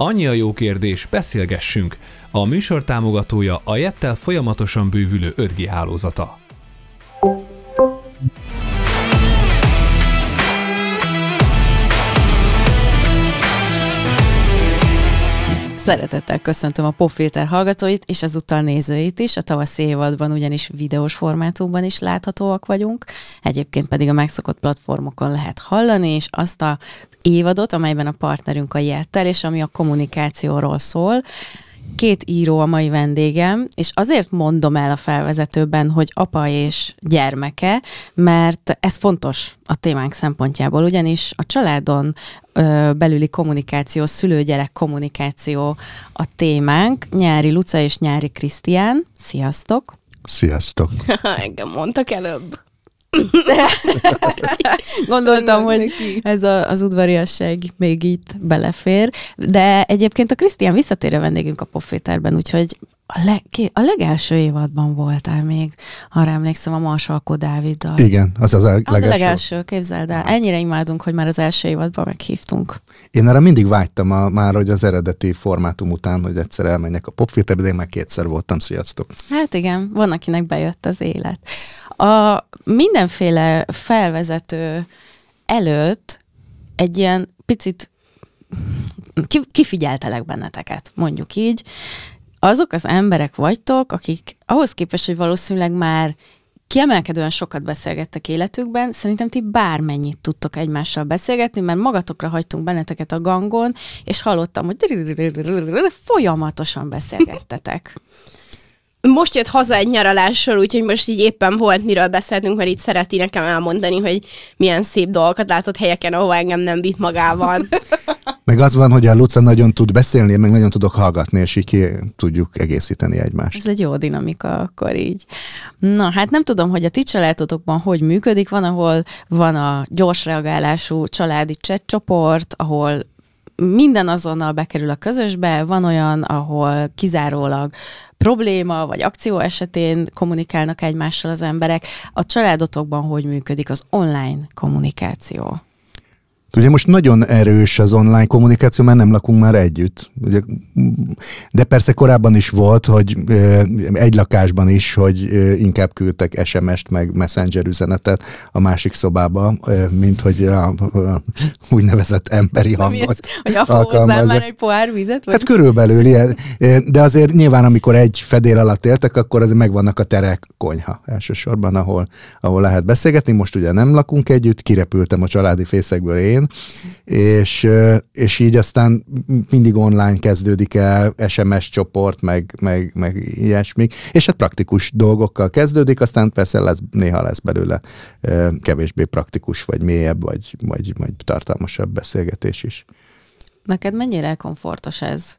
Annyi a jó kérdés, beszélgessünk! A műsor támogatója a Jettel folyamatosan bővülő 5G hálózata. Szeretettel köszöntöm a Popfilter hallgatóit és ezúttal nézőit is. A tavaszi évadban ugyanis videós formátumban is láthatóak vagyunk, egyébként pedig a megszokott platformokon lehet hallani, és azt a évadot, amelyben a partnerünk a Jettel, és ami a kommunikációról szól, két író a mai vendégem, és azért mondom el a felvezetőben, hogy apa és gyermeke, mert ez fontos a témánk szempontjából, ugyanis a családon ö, belüli kommunikáció, szülő-gyerek kommunikáció a témánk. Nyári Luca és Nyári Krisztián, sziasztok! Sziasztok! Engem mondtak előbb. Gondoltam, hogy ez a, az udvariasság még itt belefér. De egyébként a Krisztián visszatérő vendégünk a Poféterben, úgyhogy a, leg, a legelső évadban voltál még, ha emlékszem, a Marsalkó Dáviddal. Igen, az az, az legelső. a legelső, képzeld el. Ennyire imádunk, hogy már az első évadban meghívtunk. Én erre mindig vágytam a, már, hogy az eredeti formátum után, hogy egyszer elmenjek a popfilterbe, de én már kétszer voltam, sziasztok. Hát igen, van, akinek bejött az élet. A mindenféle felvezető előtt egy ilyen picit kifigyeltelek benneteket, mondjuk így. Azok az emberek vagytok, akik ahhoz képest, hogy valószínűleg már kiemelkedően sokat beszélgettek életükben, szerintem ti bármennyit tudtok egymással beszélgetni, mert magatokra hagytunk benneteket a gangon, és hallottam, hogy folyamatosan beszélgettetek most jött haza egy nyaralásról, úgyhogy most így éppen volt miről beszéltünk, mert így szereti nekem elmondani, hogy milyen szép dolgokat látott helyeken, ahova engem nem vitt magával. Meg az van, hogy a Luca nagyon tud beszélni, meg nagyon tudok hallgatni, és így ki tudjuk egészíteni egymást. Ez egy jó dinamika akkor így. Na, hát nem tudom, hogy a ti családotokban hogy működik. Van, ahol van a gyors reagálású családi csoport, ahol minden azonnal bekerül a közösbe, van olyan, ahol kizárólag probléma vagy akció esetén kommunikálnak egymással az emberek. A családotokban hogy működik az online kommunikáció? Ugye most nagyon erős az online kommunikáció, mert nem lakunk már együtt. Ugye, de persze korábban is volt, hogy eh, egy lakásban is, hogy eh, inkább küldtek SMS-t, meg messenger üzenetet a másik szobába, eh, mint hogy a, a úgynevezett emberi hangot Hogy a már egy pohár vizet? Vagy? Hát körülbelül ilyen. De azért nyilván, amikor egy fedél alatt éltek, akkor azért megvannak a terek konyha elsősorban, ahol, ahol lehet beszélgetni. Most ugye nem lakunk együtt, kirepültem a családi fészekből én, elején, és, és így aztán mindig online kezdődik el, SMS csoport, meg, meg, meg ilyesmi, és hát praktikus dolgokkal kezdődik, aztán persze lesz, néha lesz belőle kevésbé praktikus, vagy mélyebb, vagy, vagy, vagy tartalmasabb beszélgetés is. Neked mennyire komfortos ez?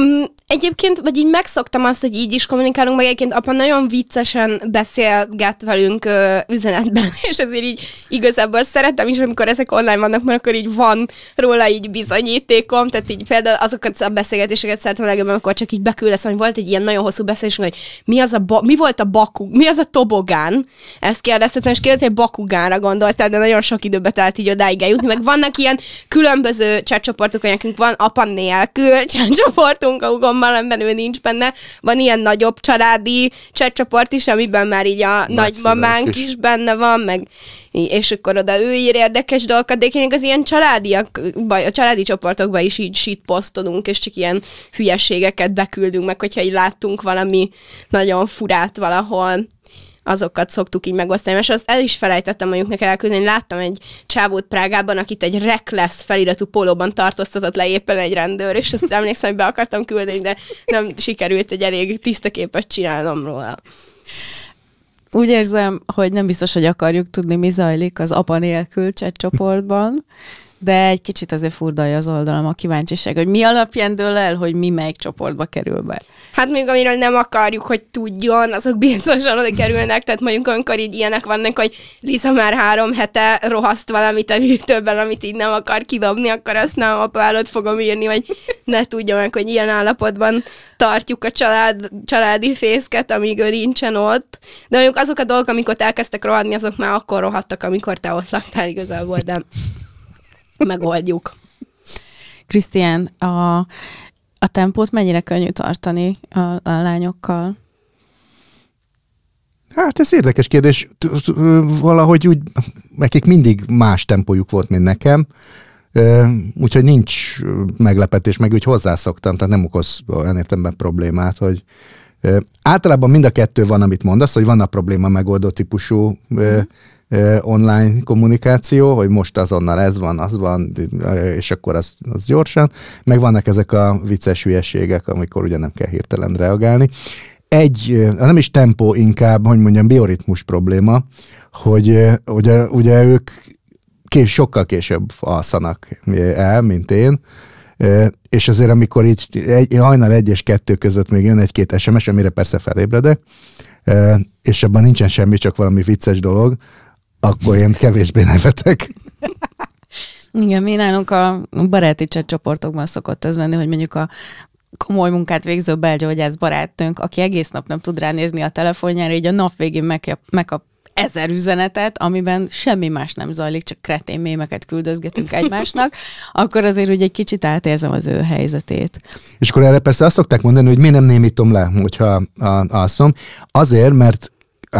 Um, egyébként, vagy így megszoktam azt, hogy így is kommunikálunk, meg egyébként apa nagyon viccesen beszélget velünk ö, üzenetben, és ezért így igazából szeretem is, amikor ezek online vannak, mert akkor így van róla így bizonyítékom, tehát így például azokat a beszélgetéseket szeretem legjobban, amikor csak így beküldesz, hogy volt egy ilyen nagyon hosszú beszélgetés, hogy mi, az a ba- mi volt a baku, mi az a tobogán? Ezt kérdeztetem, és kérdezte, hogy bakugánra gondoltál, de nagyon sok időbe telt így odáig eljutni, meg vannak ilyen különböző csatcsoportok, hogy nekünk van apa nélkül chatcsoportunk, tartunk, a hugommal ember ő nincs benne. Van ilyen nagyobb családi csecsoport is, amiben már így a nagymamánk is. is benne van, meg és akkor oda ő ír érdekes dolgokat, de az ilyen családiak, a családi csoportokban is így posztolunk, és csak ilyen hülyeségeket beküldünk meg, hogyha így láttunk valami nagyon furát valahol azokat szoktuk így megosztani. És azt el is felejtettem mondjuk elküldeni. Láttam egy csávót Prágában, akit egy reckless feliratú pólóban tartóztatott le éppen egy rendőr, és azt emlékszem, hogy be akartam küldeni, de nem sikerült egy elég tiszta képet csinálnom róla úgy érzem, hogy nem biztos, hogy akarjuk tudni, mi zajlik az apa nélkül csoportban de egy kicsit azért furdalja az oldalam a kíváncsiság, hogy mi alapján dől el, hogy mi melyik csoportba kerül be. Hát még amiről nem akarjuk, hogy tudjon, azok biztosan oda kerülnek, tehát mondjuk amikor így ilyenek vannak, hogy Lisa már három hete rohaszt valamit a hűtőben, amit így nem akar kidobni, akkor azt nem apálod fogom írni, vagy ne tudja meg, hogy ilyen állapotban tartjuk a család, családi fészket, amíg ő nincsen ott. De mondjuk azok a dolgok, amikor elkezdtek rohanni, azok már akkor rohadtak, amikor te ott laktál igazából, de megoldjuk. Krisztián, a, a tempót mennyire könnyű tartani a, a lányokkal? Hát ez érdekes kérdés. Valahogy úgy, nekik mindig más tempójuk volt, mint nekem. Úgyhogy nincs meglepetés, meg úgy hozzászoktam, tehát nem okoz olyan problémát, hogy általában mind a kettő van, amit mondasz, hogy van a probléma megoldó típusú mm online kommunikáció, hogy most azonnal ez van, az van, és akkor az, az gyorsan. Meg vannak ezek a vicces hülyeségek, amikor ugye nem kell hirtelen reagálni. Egy, nem is tempó, inkább, hogy mondjam, bioritmus probléma, hogy ugye, ugye ők kés, sokkal később alszanak el, mint én, és azért amikor így egy, hajnal egy és kettő között még jön egy-két SMS, amire persze felébredek, és abban nincsen semmi, csak valami vicces dolog, akkor én kevésbé nevetek. Igen, mi nálunk a baráti csoportokban szokott ez lenni, hogy mondjuk a komoly munkát végző belgyógyász barátnőnk, aki egész nap nem tud ránézni a telefonjára, így a nap végén megkap, megkap ezer üzenetet, amiben semmi más nem zajlik, csak kretén mémeket küldözgetünk egymásnak, akkor azért ugye egy kicsit átérzem az ő helyzetét. És akkor erre persze azt szokták mondani, hogy mi nem némítom le, hogyha alszom. Azért, mert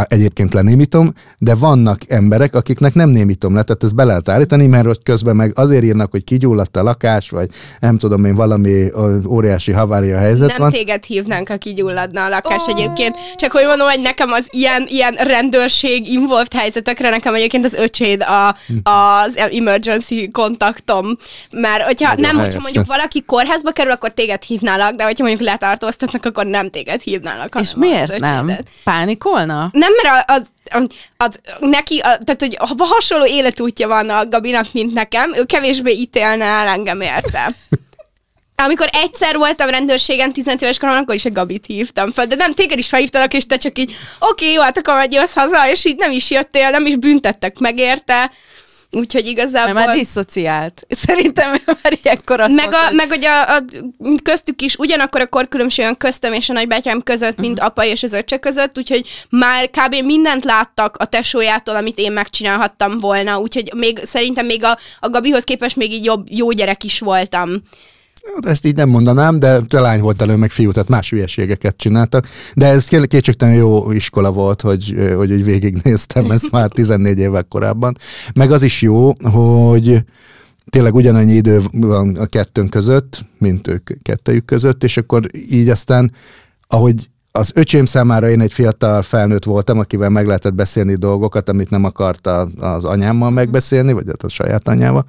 egyébként lenémítom, de vannak emberek, akiknek nem némítom le, tehát ezt be lehet állítani, mert hogy közben meg azért írnak, hogy kigyulladt a lakás, vagy nem tudom én, valami óriási havária helyzet nem van. Nem téged hívnánk, ha kigyulladna a lakás oh. egyébként, csak hogy mondom, hogy nekem az ilyen, ilyen rendőrség involved helyzetekre, nekem egyébként az öcséd a, hm. az emergency kontaktom, mert hogyha Nagyon nem, helyes. hogyha mondjuk valaki kórházba kerül, akkor téged hívnálak, de hogyha mondjuk letartóztatnak, akkor nem téged hívnálak. És miért nem? Pánikolna? nem, mert az, az, az neki, a, tehát hogy ha hasonló életútja van a Gabinak, mint nekem, ő kevésbé ítélne el engem érte. Amikor egyszer voltam rendőrségen 15 éves koromban, akkor is a Gabit hívtam fel, de nem, téged is felhívtalak, és te csak így, oké, okay, jó, hát akkor majd jössz haza, és így nem is jöttél, nem is büntettek meg érte. Úgyhogy igazából... Mert már diszociált. Szerintem már ilyenkor azt meg, a, meg hogy a, a, köztük is ugyanakkor a korkülönbség olyan köztem és a nagybátyám között, mint uh-huh. apa és az öccse között, úgyhogy már kb. mindent láttak a tesójától, amit én megcsinálhattam volna, úgyhogy még, szerintem még a, a Gabihoz képest még így jobb, jó gyerek is voltam. Hát ezt így nem mondanám, de te lány volt elő, meg fiú, tehát más hülyeségeket csináltak. De ez kétségtelen jó iskola volt, hogy, hogy hogy végignéztem ezt már 14 évvel korábban. Meg az is jó, hogy tényleg ugyanannyi idő van a kettőnk között, mint ők kettejük között, és akkor így aztán, ahogy az öcsém számára én egy fiatal felnőtt voltam, akivel meg lehetett beszélni dolgokat, amit nem akarta az anyámmal megbeszélni, vagy hát a saját anyával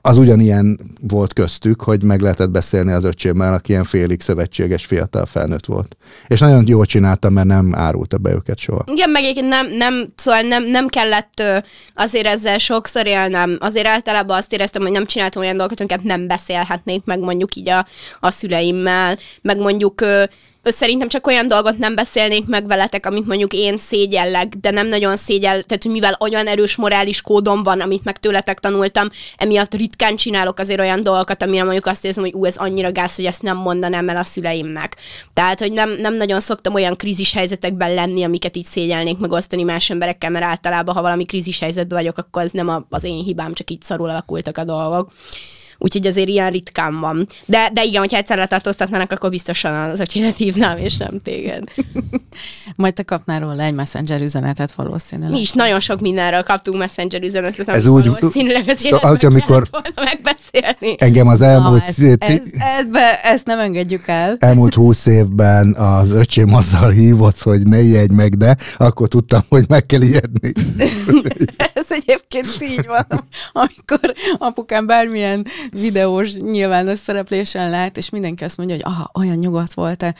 az ugyanilyen volt köztük, hogy meg lehetett beszélni az öcsémmel, aki ilyen félig szövetséges fiatal felnőtt volt. És nagyon jól csináltam, mert nem árulta be őket soha. Igen, meg egyébként nem, nem, szóval nem, nem kellett azért ezzel sokszor élnem. Azért általában azt éreztem, hogy nem csináltam olyan dolgokat, amiket nem beszélhetnék meg mondjuk így a, a szüleimmel, meg mondjuk szerintem csak olyan dolgot nem beszélnék meg veletek, amit mondjuk én szégyellek, de nem nagyon szégyel, tehát mivel olyan erős morális kódom van, amit meg tőletek tanultam, emiatt ritkán csinálok azért olyan dolgokat, amire mondjuk azt érzem, hogy ú, ez annyira gáz, hogy ezt nem mondanám el a szüleimnek. Tehát, hogy nem, nem nagyon szoktam olyan krízis helyzetekben lenni, amiket így szégyelnék megosztani más emberekkel, mert általában, ha valami krízis helyzetben vagyok, akkor ez nem az én hibám, csak így szarul alakultak a dolgok úgyhogy azért ilyen ritkán van. De, de igen, hogyha egyszer letartóztatnának, akkor biztosan az a öcsédet hívnám, és nem téged. Majd te kapnál róla egy messenger üzenetet valószínűleg. Mi is nagyon sok mindenről kaptunk messenger üzenetet, ez úgy, valószínűleg az szóval, hogy amikor megbeszélni. Engem az elmúlt... Ha, ez, ez, ez, ez be, ezt nem engedjük el. Elmúlt húsz évben az öcsém azzal hívott, hogy ne egy meg, de akkor tudtam, hogy meg kell ijedni. ez egyébként így van, amikor apukám bármilyen videós nyilvános szereplésen lát, és mindenki azt mondja, hogy aha, olyan nyugodt volt-e,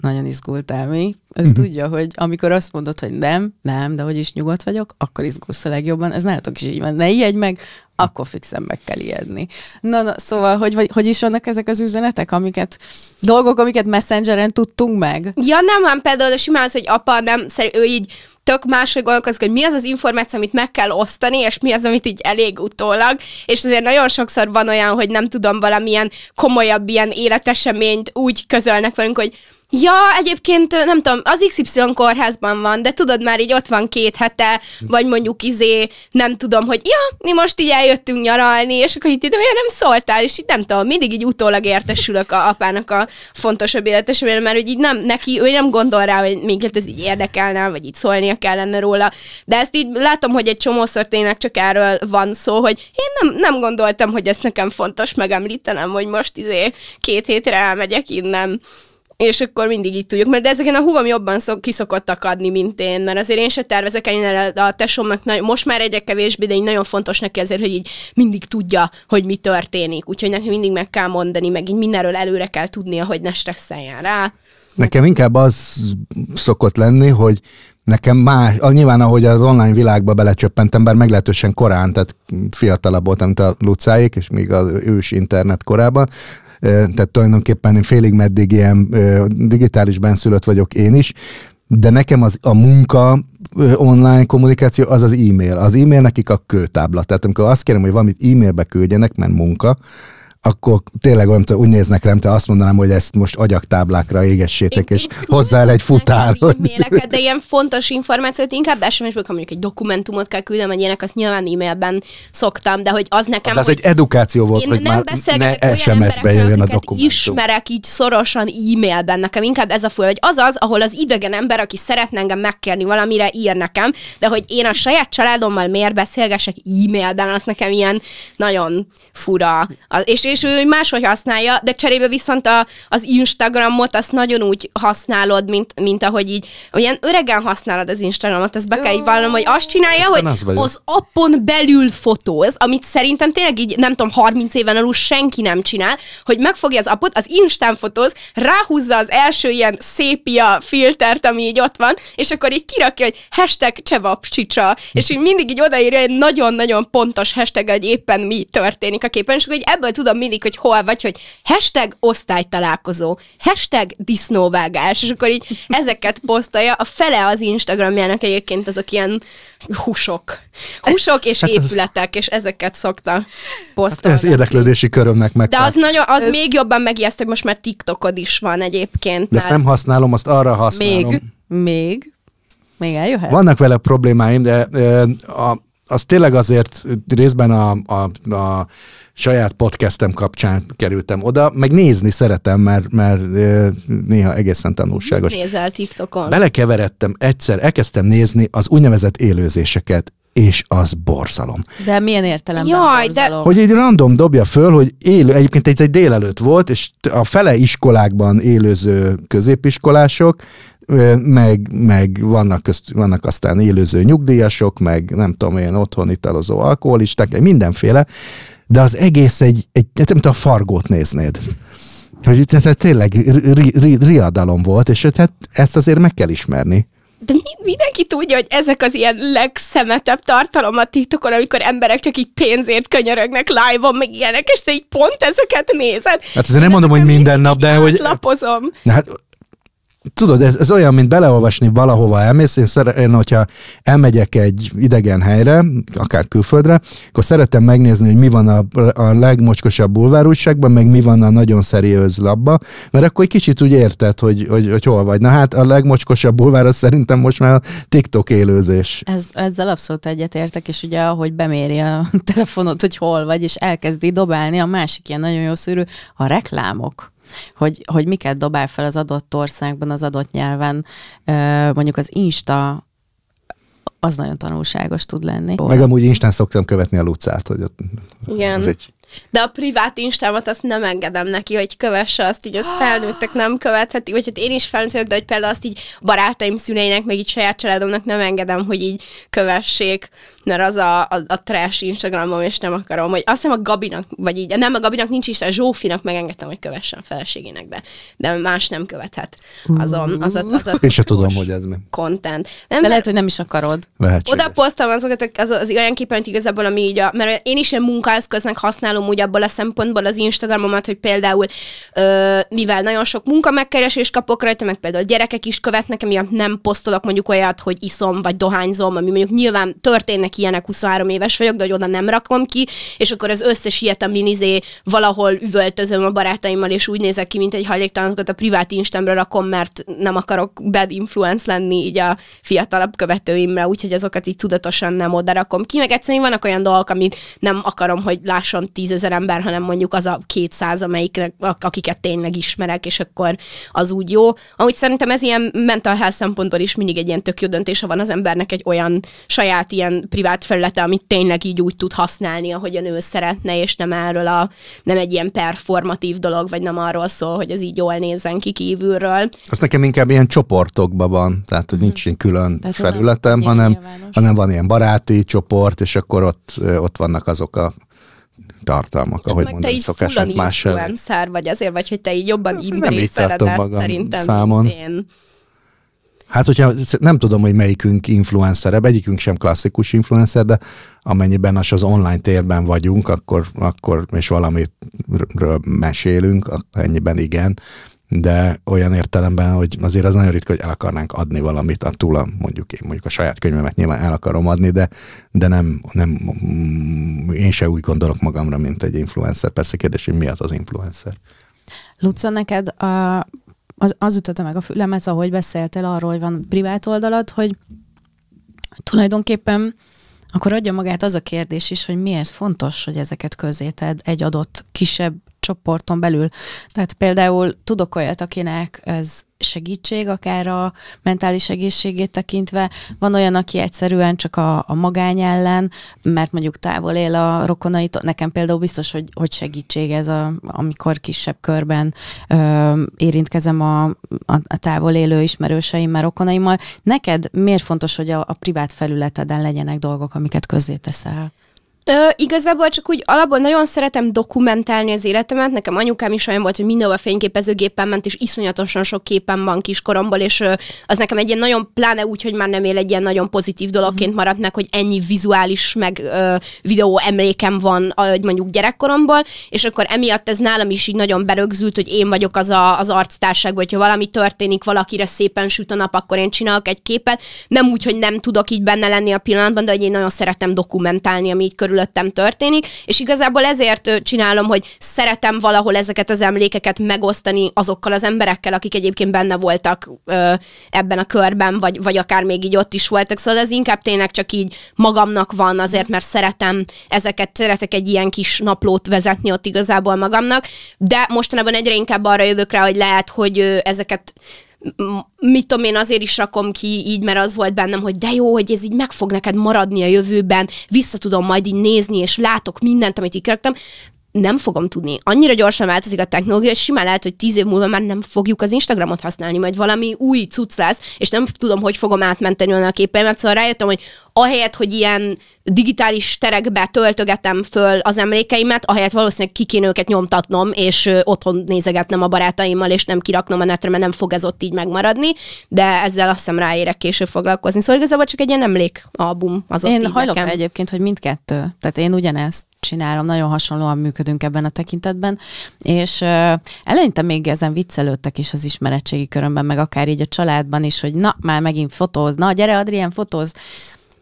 nagyon izgultál mi. Ő uh-huh. tudja, hogy amikor azt mondod, hogy nem, nem, de hogy is nyugodt vagyok, akkor izgulsz a legjobban. Ez nálatok is így van. Ne ijedj meg, akkor fixen meg kell ijedni. Na, na szóval, hogy, hogy is vannak ezek az üzenetek, amiket, dolgok, amiket messengeren tudtunk meg? Ja, nem, hanem például simán az, hogy apa nem, szerint ő így tök máshogy gondolkozik, hogy mi az az információ, amit meg kell osztani, és mi az, amit így elég utólag. És azért nagyon sokszor van olyan, hogy nem tudom, valamilyen komolyabb ilyen életeseményt úgy közölnek velünk, hogy Ja, egyébként nem tudom, az XY kórházban van, de tudod már így ott van két hete, vagy mondjuk izé, nem tudom, hogy ja, mi most így eljöttünk nyaralni, és akkor itt de nem szóltál, és így nem tudom, mindig így utólag értesülök a apának a fontosabb életesemére, mert hogy így nem, neki, ő nem gondol rá, hogy minket ez így érdekelne, vagy így szólnia kellene róla, de ezt így látom, hogy egy csomószor tényleg csak erről van szó, hogy én nem, nem gondoltam, hogy ezt nekem fontos megemlítenem, hogy most izé két hétre elmegyek innen és akkor mindig így tudjuk, mert de ezeken a húgom jobban szok, szokott akadni, mint én, mert azért én se tervezek ennyire a tesómnak, most már egyre kevésbé, de így nagyon fontos neki azért, hogy így mindig tudja, hogy mi történik, úgyhogy neki mindig meg kell mondani, meg így mindenről előre kell tudnia, hogy ne stresszeljen rá. Nekem inkább az szokott lenni, hogy nekem más, nyilván ahogy az online világba belecsöppentem, bár meglehetősen korán, tehát fiatalabb voltam, mint a Lucáik, és még az ős internet korában, tehát tulajdonképpen én félig meddig ilyen digitális benszülött vagyok én is, de nekem az a munka online kommunikáció az az e-mail. Az e-mail nekik a kőtábla. Tehát amikor azt kérem, hogy valamit e-mailbe küldjenek, mert munka, akkor tényleg olyan, úgy néznek rám, te azt mondanám, hogy ezt most agyaktáblákra égessétek, én, és hozzá egy futár. Hogy... Hát de ilyen fontos információt inkább SMS-ből, ha mondjuk egy dokumentumot kell küldöm, egy ilyenek, azt nyilván e-mailben szoktam, de hogy az nekem... Ez az hogy egy edukáció volt, én hogy nem már ne SMS-be jöjjön a dokumentum. ismerek így szorosan e-mailben, nekem inkább ez a fő, hogy az az, ahol az idegen ember, aki szeretne engem megkérni valamire, ír nekem, de hogy én a saját családommal miért beszélgesek e-mailben, az nekem ilyen nagyon fura. És és ő máshogy használja, de cserébe viszont a, az Instagramot azt nagyon úgy használod, mint, mint ahogy így, olyan öregen használod az Instagramot, ezt be kell így vallanom, hogy azt csinálja, hogy az, az appon belül fotóz, amit szerintem tényleg így, nem tudom, 30 éven alul senki nem csinál, hogy megfogja az appot, az Instán fotóz, ráhúzza az első ilyen szépia filtert, ami így ott van, és akkor így kirakja, hogy hashtag csevapcsicsa, és így mindig így odaírja egy nagyon-nagyon pontos hashtag, hogy éppen mi történik a képen, és akkor így ebből tudom mindig, hogy hol vagy, hogy hashtag osztálytalálkozó, hashtag disznóvágás, és akkor így ezeket posztolja. A fele az Instagramjának egyébként azok ilyen húsok. Húsok és hát épületek, ez... és ezeket szokta hát posztolni. Hát ez érdeklődési körömnek meg. De az, nagyon, az ez... még jobban megijesztek, most már TikTokod is van egyébként. De ezt nem használom, azt arra használom. Még, még, még eljöhet. Vannak vele problémáim, de a, az tényleg azért részben a, a, a saját podcastem kapcsán kerültem oda, meg nézni szeretem, mert, mert néha egészen tanulságos. Nézel TikTokon? Belekeveredtem egyszer, elkezdtem nézni az úgynevezett élőzéseket, és az borzalom. De milyen értelemben Jaj, borzalom? De... Hogy egy random dobja föl, hogy élő, egyébként ez egy délelőtt volt, és a fele iskolákban élőző középiskolások, meg, meg vannak, közt, vannak aztán élőző nyugdíjasok, meg nem tudom ilyen otthon italozó alkoholisták, mindenféle, de az egész egy, egy hát nem tudom, a fargót néznéd. Hogy tehát hát tényleg ri, ri, riadalom volt, és tehát hát ezt azért meg kell ismerni. De mindenki tudja, hogy ezek az ilyen legszemetebb tartalom a TikTokon, amikor emberek csak így pénzért könyörögnek live-on, meg ilyenek, és te így pont ezeket nézed. Hát azért nem mondom, hogy minden nap, de hogy... Lapozom. hát tudod, ez, ez olyan, mint beleolvasni valahova elmész. Én, szere, én, hogyha elmegyek egy idegen helyre, akár külföldre, akkor szeretem megnézni, hogy mi van a, a legmocskosabb bulvárújságban, meg mi van a nagyon szeriőz labba, mert akkor egy kicsit úgy érted, hogy, hogy, hogy hol vagy. Na hát a legmocskosabb bulvár az szerintem most már a TikTok élőzés. Ez, ezzel abszolút egyetértek, és ugye ahogy beméri a telefonot, hogy hol vagy, és elkezdi dobálni a másik ilyen nagyon jó szűrű, a reklámok hogy, hogy miket dobál fel az adott országban, az adott nyelven, mondjuk az Insta az nagyon tanulságos tud lenni. Meg amúgy Instán szoktam követni a Lucát, hogy ott Igen. Az egy de a privát instámat azt nem engedem neki, hogy kövesse azt, így az felnőttek nem követheti, vagy hát én is felnőtt vagyok, de hogy például azt így barátaim szüleinek, meg így saját családomnak nem engedem, hogy így kövessék mert az a, a, a trash Instagramom, és nem akarom, hogy azt hiszem a Gabinak, vagy így, nem a Gabinak nincs a Zsófinak megengedtem, hogy kövessen a feleségének, de, de más nem követhet azon, az a, az a és se tudom, hogy ez mi. Content. Nem, de lehet, hogy nem is akarod. Lehetséges. Oda posztam azokat, az, az olyan képen, igazából, ami így, a, mert én is ilyen munkaeszköznek használom úgy abból a szempontból az Instagramomat, hogy például ö, mivel nagyon sok munka megkeresés kapok rajta, meg például gyerekek is követnek, emiatt nem posztolok mondjuk olyat, hogy iszom vagy dohányzom, ami mondjuk nyilván történnek ilyenek, ilyenek, 23 éves vagyok, de hogy oda nem rakom ki, és akkor az összes ilyet, a minizé valahol üvöltözöm a barátaimmal, és úgy nézek ki, mint egy hajléktalanokat a privát instámra rakom, mert nem akarok bad influence lenni így a fiatalabb követőimre, úgyhogy azokat így tudatosan nem oda rakom ki, meg egyszerűen vannak olyan dolgok, amit nem akarom, hogy lásson tízezer ember, hanem mondjuk az a kétszáz, akiket tényleg ismerek, és akkor az úgy jó. Amúgy szerintem ez ilyen mental health szempontból is mindig egy ilyen tök jó döntése van az embernek egy olyan saját ilyen privát felülete, amit tényleg így úgy tud használni, a nő szeretne, és nem erről a, nem egy ilyen performatív dolog, vagy nem arról szól, hogy ez így jól nézzen ki kívülről. Az nekem inkább ilyen csoportokban van, tehát hogy nincs ilyen külön tehát felületem, nem, hanem, hanem van ilyen baráti csoport, és akkor ott, ott vannak azok a tartalmak, hát ahogy mondani te más. Te vagy azért, vagy hogy te így jobban imbrészeled ezt szerintem, számon. én. Hát, hogyha nem tudom, hogy melyikünk influencer egyikünk sem klasszikus influencer, de amennyiben az online térben vagyunk, akkor, akkor és valamitről mesélünk, ennyiben igen, de olyan értelemben, hogy azért az nagyon ritka, hogy el akarnánk adni valamit, a túl a, mondjuk én mondjuk a saját könyvemet nyilván el akarom adni, de, de nem, nem, mm, én se úgy gondolok magamra, mint egy influencer. Persze kérdés, hogy mi az az influencer. Luca, neked a az, az ütötte meg a fülemet, ahogy beszéltél arról, hogy van privát oldalad, hogy tulajdonképpen akkor adja magát az a kérdés is, hogy miért fontos, hogy ezeket közzéted egy adott kisebb csoporton belül. Tehát például tudok olyat, akinek ez segítség, akár a mentális egészségét tekintve. Van olyan, aki egyszerűen csak a, a magány ellen, mert mondjuk távol él a rokonait. Nekem például biztos, hogy, hogy segítség ez, a, amikor kisebb körben ö, érintkezem a, a, a távol élő ismerőseimmel, rokonaimmal. Neked miért fontos, hogy a, a privát felületeden legyenek dolgok, amiket közzéteszel? Ö, igazából csak úgy alapból nagyon szeretem dokumentálni az életemet. Nekem anyukám is olyan volt, hogy mindenhol fényképezőgépen ment, és iszonyatosan sok képen van kiskoromból, és ö, az nekem egy ilyen nagyon, pláne úgy, hogy már nem él egy ilyen nagyon pozitív dologként mhm. maradt meg, hogy ennyi vizuális, meg ö, videó emlékem van, ahogy mondjuk gyerekkoromból, és akkor emiatt ez nálam is így nagyon berögzült, hogy én vagyok az a, az arctárság, hogyha valami történik, valakire szépen süt a nap, akkor én csinálok egy képet. Nem úgy, hogy nem tudok így benne lenni a pillanatban, de hogy én nagyon szeretem dokumentálni, ami így körül körülöttem történik, és igazából ezért csinálom, hogy szeretem valahol ezeket az emlékeket megosztani azokkal az emberekkel, akik egyébként benne voltak ö, ebben a körben, vagy, vagy akár még így ott is voltak. Szóval ez inkább tényleg csak így magamnak van azért, mert szeretem ezeket, szeretek egy ilyen kis naplót vezetni ott igazából magamnak, de mostanában egyre inkább arra jövök rá, hogy lehet, hogy ezeket mit tudom én, azért is rakom ki így, mert az volt bennem, hogy de jó, hogy ez így meg fog neked maradni a jövőben, vissza tudom majd így nézni, és látok mindent, amit így kerektem nem fogom tudni. Annyira gyorsan változik a technológia, és simán lehet, hogy tíz év múlva már nem fogjuk az Instagramot használni, majd valami új cucc lesz, és nem tudom, hogy fogom átmenteni olyan a képeimet, szóval rájöttem, hogy ahelyett, hogy ilyen digitális terekbe töltögetem föl az emlékeimet, ahelyett valószínűleg ki kéne őket nyomtatnom, és otthon nézegetnem a barátaimmal, és nem kiraknom a netre, mert nem fog ez ott így megmaradni, de ezzel azt hiszem ráérek később foglalkozni. Szóval igazából csak egy ilyen emlékalbum az ott Én hajlok nekem. egyébként, hogy mindkettő. Tehát én ugyanezt csinálom, nagyon hasonlóan működünk ebben a tekintetben, és uh, eleinte még ezen viccelődtek is az ismeretségi körömben, meg akár így a családban is, hogy na, már megint fotóz, na, gyere Adrián, fotóz,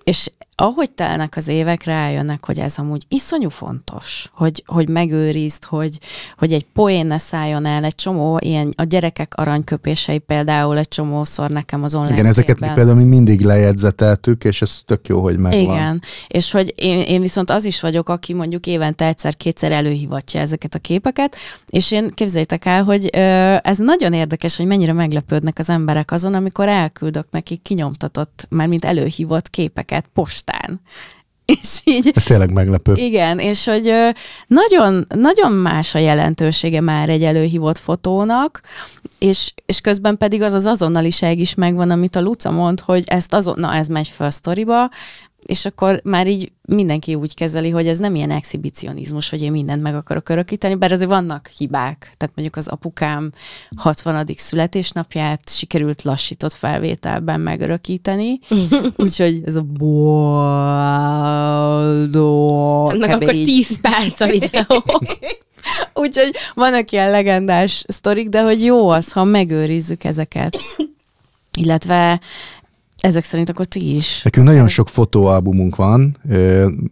is ahogy telnek az évek, rájönnek, hogy ez amúgy iszonyú fontos, hogy, hogy megőrizd, hogy, hogy egy poén ne szálljon el, egy csomó ilyen, a gyerekek aranyköpései például egy csomószor nekem az online Igen, ezeket mi például mi mindig lejegyzeteltük, és ez tök jó, hogy megvan. Igen, és hogy én, én viszont az is vagyok, aki mondjuk évente egyszer-kétszer előhivatja ezeket a képeket, és én képzeljétek el, hogy ö, ez nagyon érdekes, hogy mennyire meglepődnek az emberek azon, amikor elküldök nekik kinyomtatott, mármint előhívott képeket post aztán. És így, Ez tényleg meglepő. Igen, és hogy nagyon, nagyon más a jelentősége már egy előhívott fotónak, és, és közben pedig az az azonnaliság is megvan, amit a Luca mond, hogy ezt azon, na ez megy föl sztoriba, és akkor már így mindenki úgy kezeli, hogy ez nem ilyen exhibicionizmus, hogy én mindent meg akarok örökíteni, bár azért vannak hibák. Tehát mondjuk az apukám 60. születésnapját sikerült lassított felvételben megörökíteni, úgyhogy ez a boldó... Meg akkor 10 perc a videó. úgyhogy vannak ilyen legendás sztorik, de hogy jó az, ha megőrizzük ezeket. Illetve ezek szerint akkor ti is. Nekünk nagyon sok fotóalbumunk van,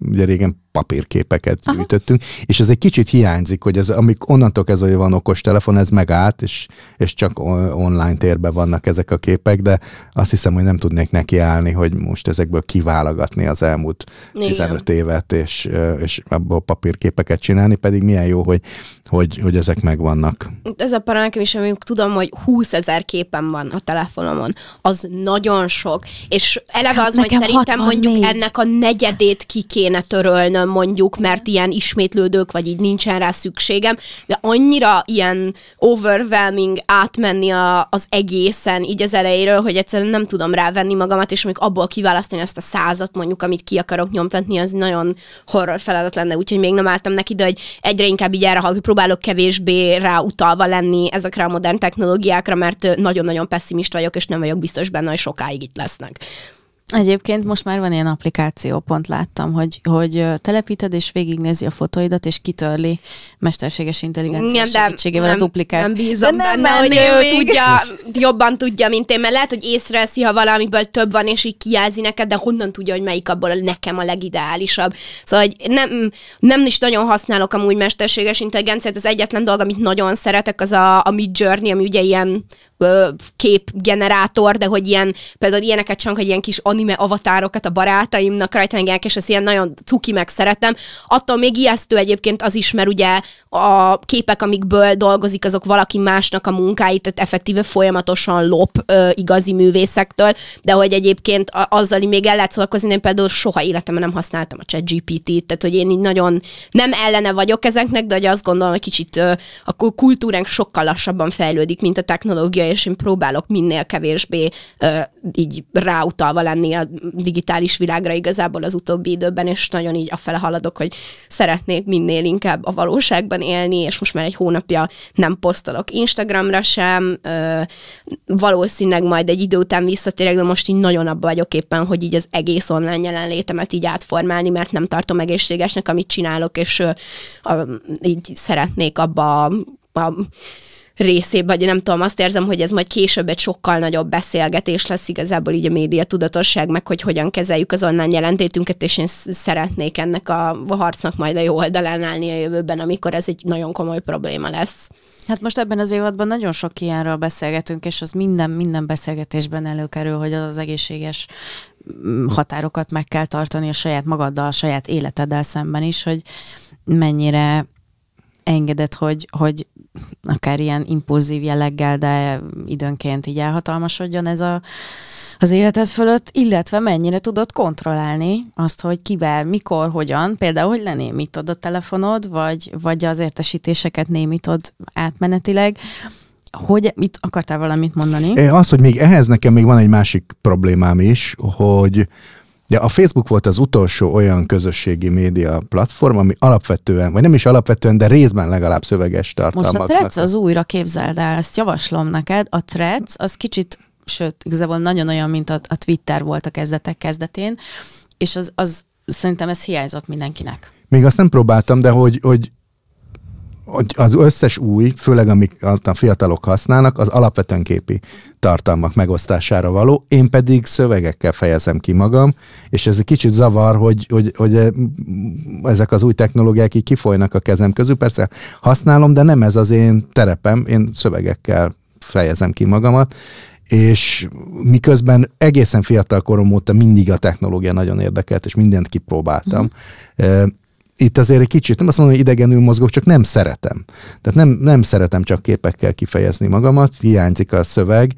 ugye régen papírképeket Aha. gyűjtöttünk, és ez egy kicsit hiányzik, hogy ez, amik onnantól kezdve, hogy van telefon, ez megállt, és, és csak online térben vannak ezek a képek, de azt hiszem, hogy nem tudnék nekiállni, hogy most ezekből kiválogatni az elmúlt Igen. 15 évet, és, és abból papírképeket csinálni, pedig milyen jó, hogy, hogy, hogy ezek megvannak. Ez a para nekem is, amíg tudom, hogy 20 ezer képen van a telefonomon, az nagyon sok, és eleve az, hát hogy szerintem mondjuk ennek a negyedét ki kéne törölnöm, mondjuk, mert ilyen ismétlődők, vagy így nincsen rá szükségem, de annyira ilyen overwhelming átmenni a, az egészen így az elejéről, hogy egyszerűen nem tudom rávenni magamat, és még abból kiválasztani azt a százat mondjuk, amit ki akarok nyomtatni, az nagyon horror feladat lenne, úgyhogy még nem álltam neki, de hogy egyre inkább így erre, hogy próbálok kevésbé rá utalva lenni ezekre a modern technológiákra, mert nagyon-nagyon pessimist vagyok, és nem vagyok biztos benne, hogy sokáig itt lesznek. Egyébként most már van ilyen applikáció, pont láttam, hogy, hogy telepíted, és végignézi a fotóidat, és kitörli mesterséges intelligencia Igen, segítségével nem, a duplikát. Nem bízom de nem benne, hogy ő még. tudja, jobban tudja, mint én, mert lehet, hogy észreveszi, ha valamiből több van, és így kijelzi neked, de honnan tudja, hogy melyik abból nekem a legideálisabb. Szóval hogy nem, nem is nagyon használok amúgy mesterséges intelligenciát, az egyetlen dolog, amit nagyon szeretek, az a, a Mid Journey, ami ugye ilyen képgenerátor, de hogy ilyen, például ilyeneket csak, hogy ilyen kis anime avatárokat a barátaimnak rajta engedek, és ezt ilyen nagyon cuki meg szeretem. Attól még ijesztő egyébként az is, mert ugye a képek, amikből dolgozik, azok valaki másnak a munkáit, tehát effektíve folyamatosan lop ö, igazi művészektől, de hogy egyébként azzal még el lehet szórakozni, én például soha életemben nem használtam a chat GPT-t, tehát hogy én így nagyon nem ellene vagyok ezeknek, de hogy azt gondolom, hogy kicsit ö, a kultúránk sokkal lassabban fejlődik, mint a technológia, és én próbálok minél kevésbé ö, így ráutalva lenni a digitális világra igazából az utóbbi időben, és nagyon így afele haladok, hogy szeretnék minél inkább a valóságban élni, és most már egy hónapja nem posztolok Instagramra sem, ö, valószínűleg majd egy idő után visszatérek, de most így nagyon abba vagyok éppen, hogy így az egész online jelenlétemet így átformálni, mert nem tartom egészségesnek, amit csinálok, és ö, a, így szeretnék abba a, a részében, vagy nem tudom, azt érzem, hogy ez majd később egy sokkal nagyobb beszélgetés lesz igazából így a média tudatosság, meg hogy hogyan kezeljük az online jelentétünket, és én szeretnék ennek a harcnak majd a jó oldalán állni a jövőben, amikor ez egy nagyon komoly probléma lesz. Hát most ebben az évadban nagyon sok ilyenről beszélgetünk, és az minden, minden beszélgetésben előkerül, hogy az, az egészséges mm, határokat meg kell tartani a saját magaddal, a saját életeddel szemben is, hogy mennyire engedett, hogy, hogy akár ilyen impulzív jelleggel, de időnként így elhatalmasodjon ez a, az életed fölött, illetve mennyire tudod kontrollálni azt, hogy kivel, mikor, hogyan, például, hogy lenémítod a telefonod, vagy, vagy az értesítéseket némítod átmenetileg, hogy mit akartál valamit mondani? az, hogy még ehhez nekem még van egy másik problémám is, hogy Ja, a Facebook volt az utolsó olyan közösségi média platform, ami alapvetően, vagy nem is alapvetően, de részben legalább szöveges tartalmat. Most a Threads az újra képzeld el, ezt javaslom neked. A Threads az kicsit, sőt, igazából nagyon olyan, mint a, a Twitter volt a kezdetek kezdetén, és az, az szerintem ez hiányzott mindenkinek. Még azt nem próbáltam, de hogy, hogy hogy az összes új, főleg amik a fiatalok használnak, az alapvetően képi tartalmak megosztására való, én pedig szövegekkel fejezem ki magam, és ez egy kicsit zavar, hogy, hogy, hogy eh, ezek az új technológiák így kifolynak a kezem közül. Persze használom, de nem ez az én terepem, én szövegekkel fejezem ki magamat, és miközben egészen fiatal korom óta mindig a technológia nagyon érdekelt, és mindent kipróbáltam. Mm itt azért egy kicsit, nem azt mondom, hogy idegenül mozgok, csak nem szeretem. Tehát nem, nem szeretem csak képekkel kifejezni magamat, hiányzik a szöveg,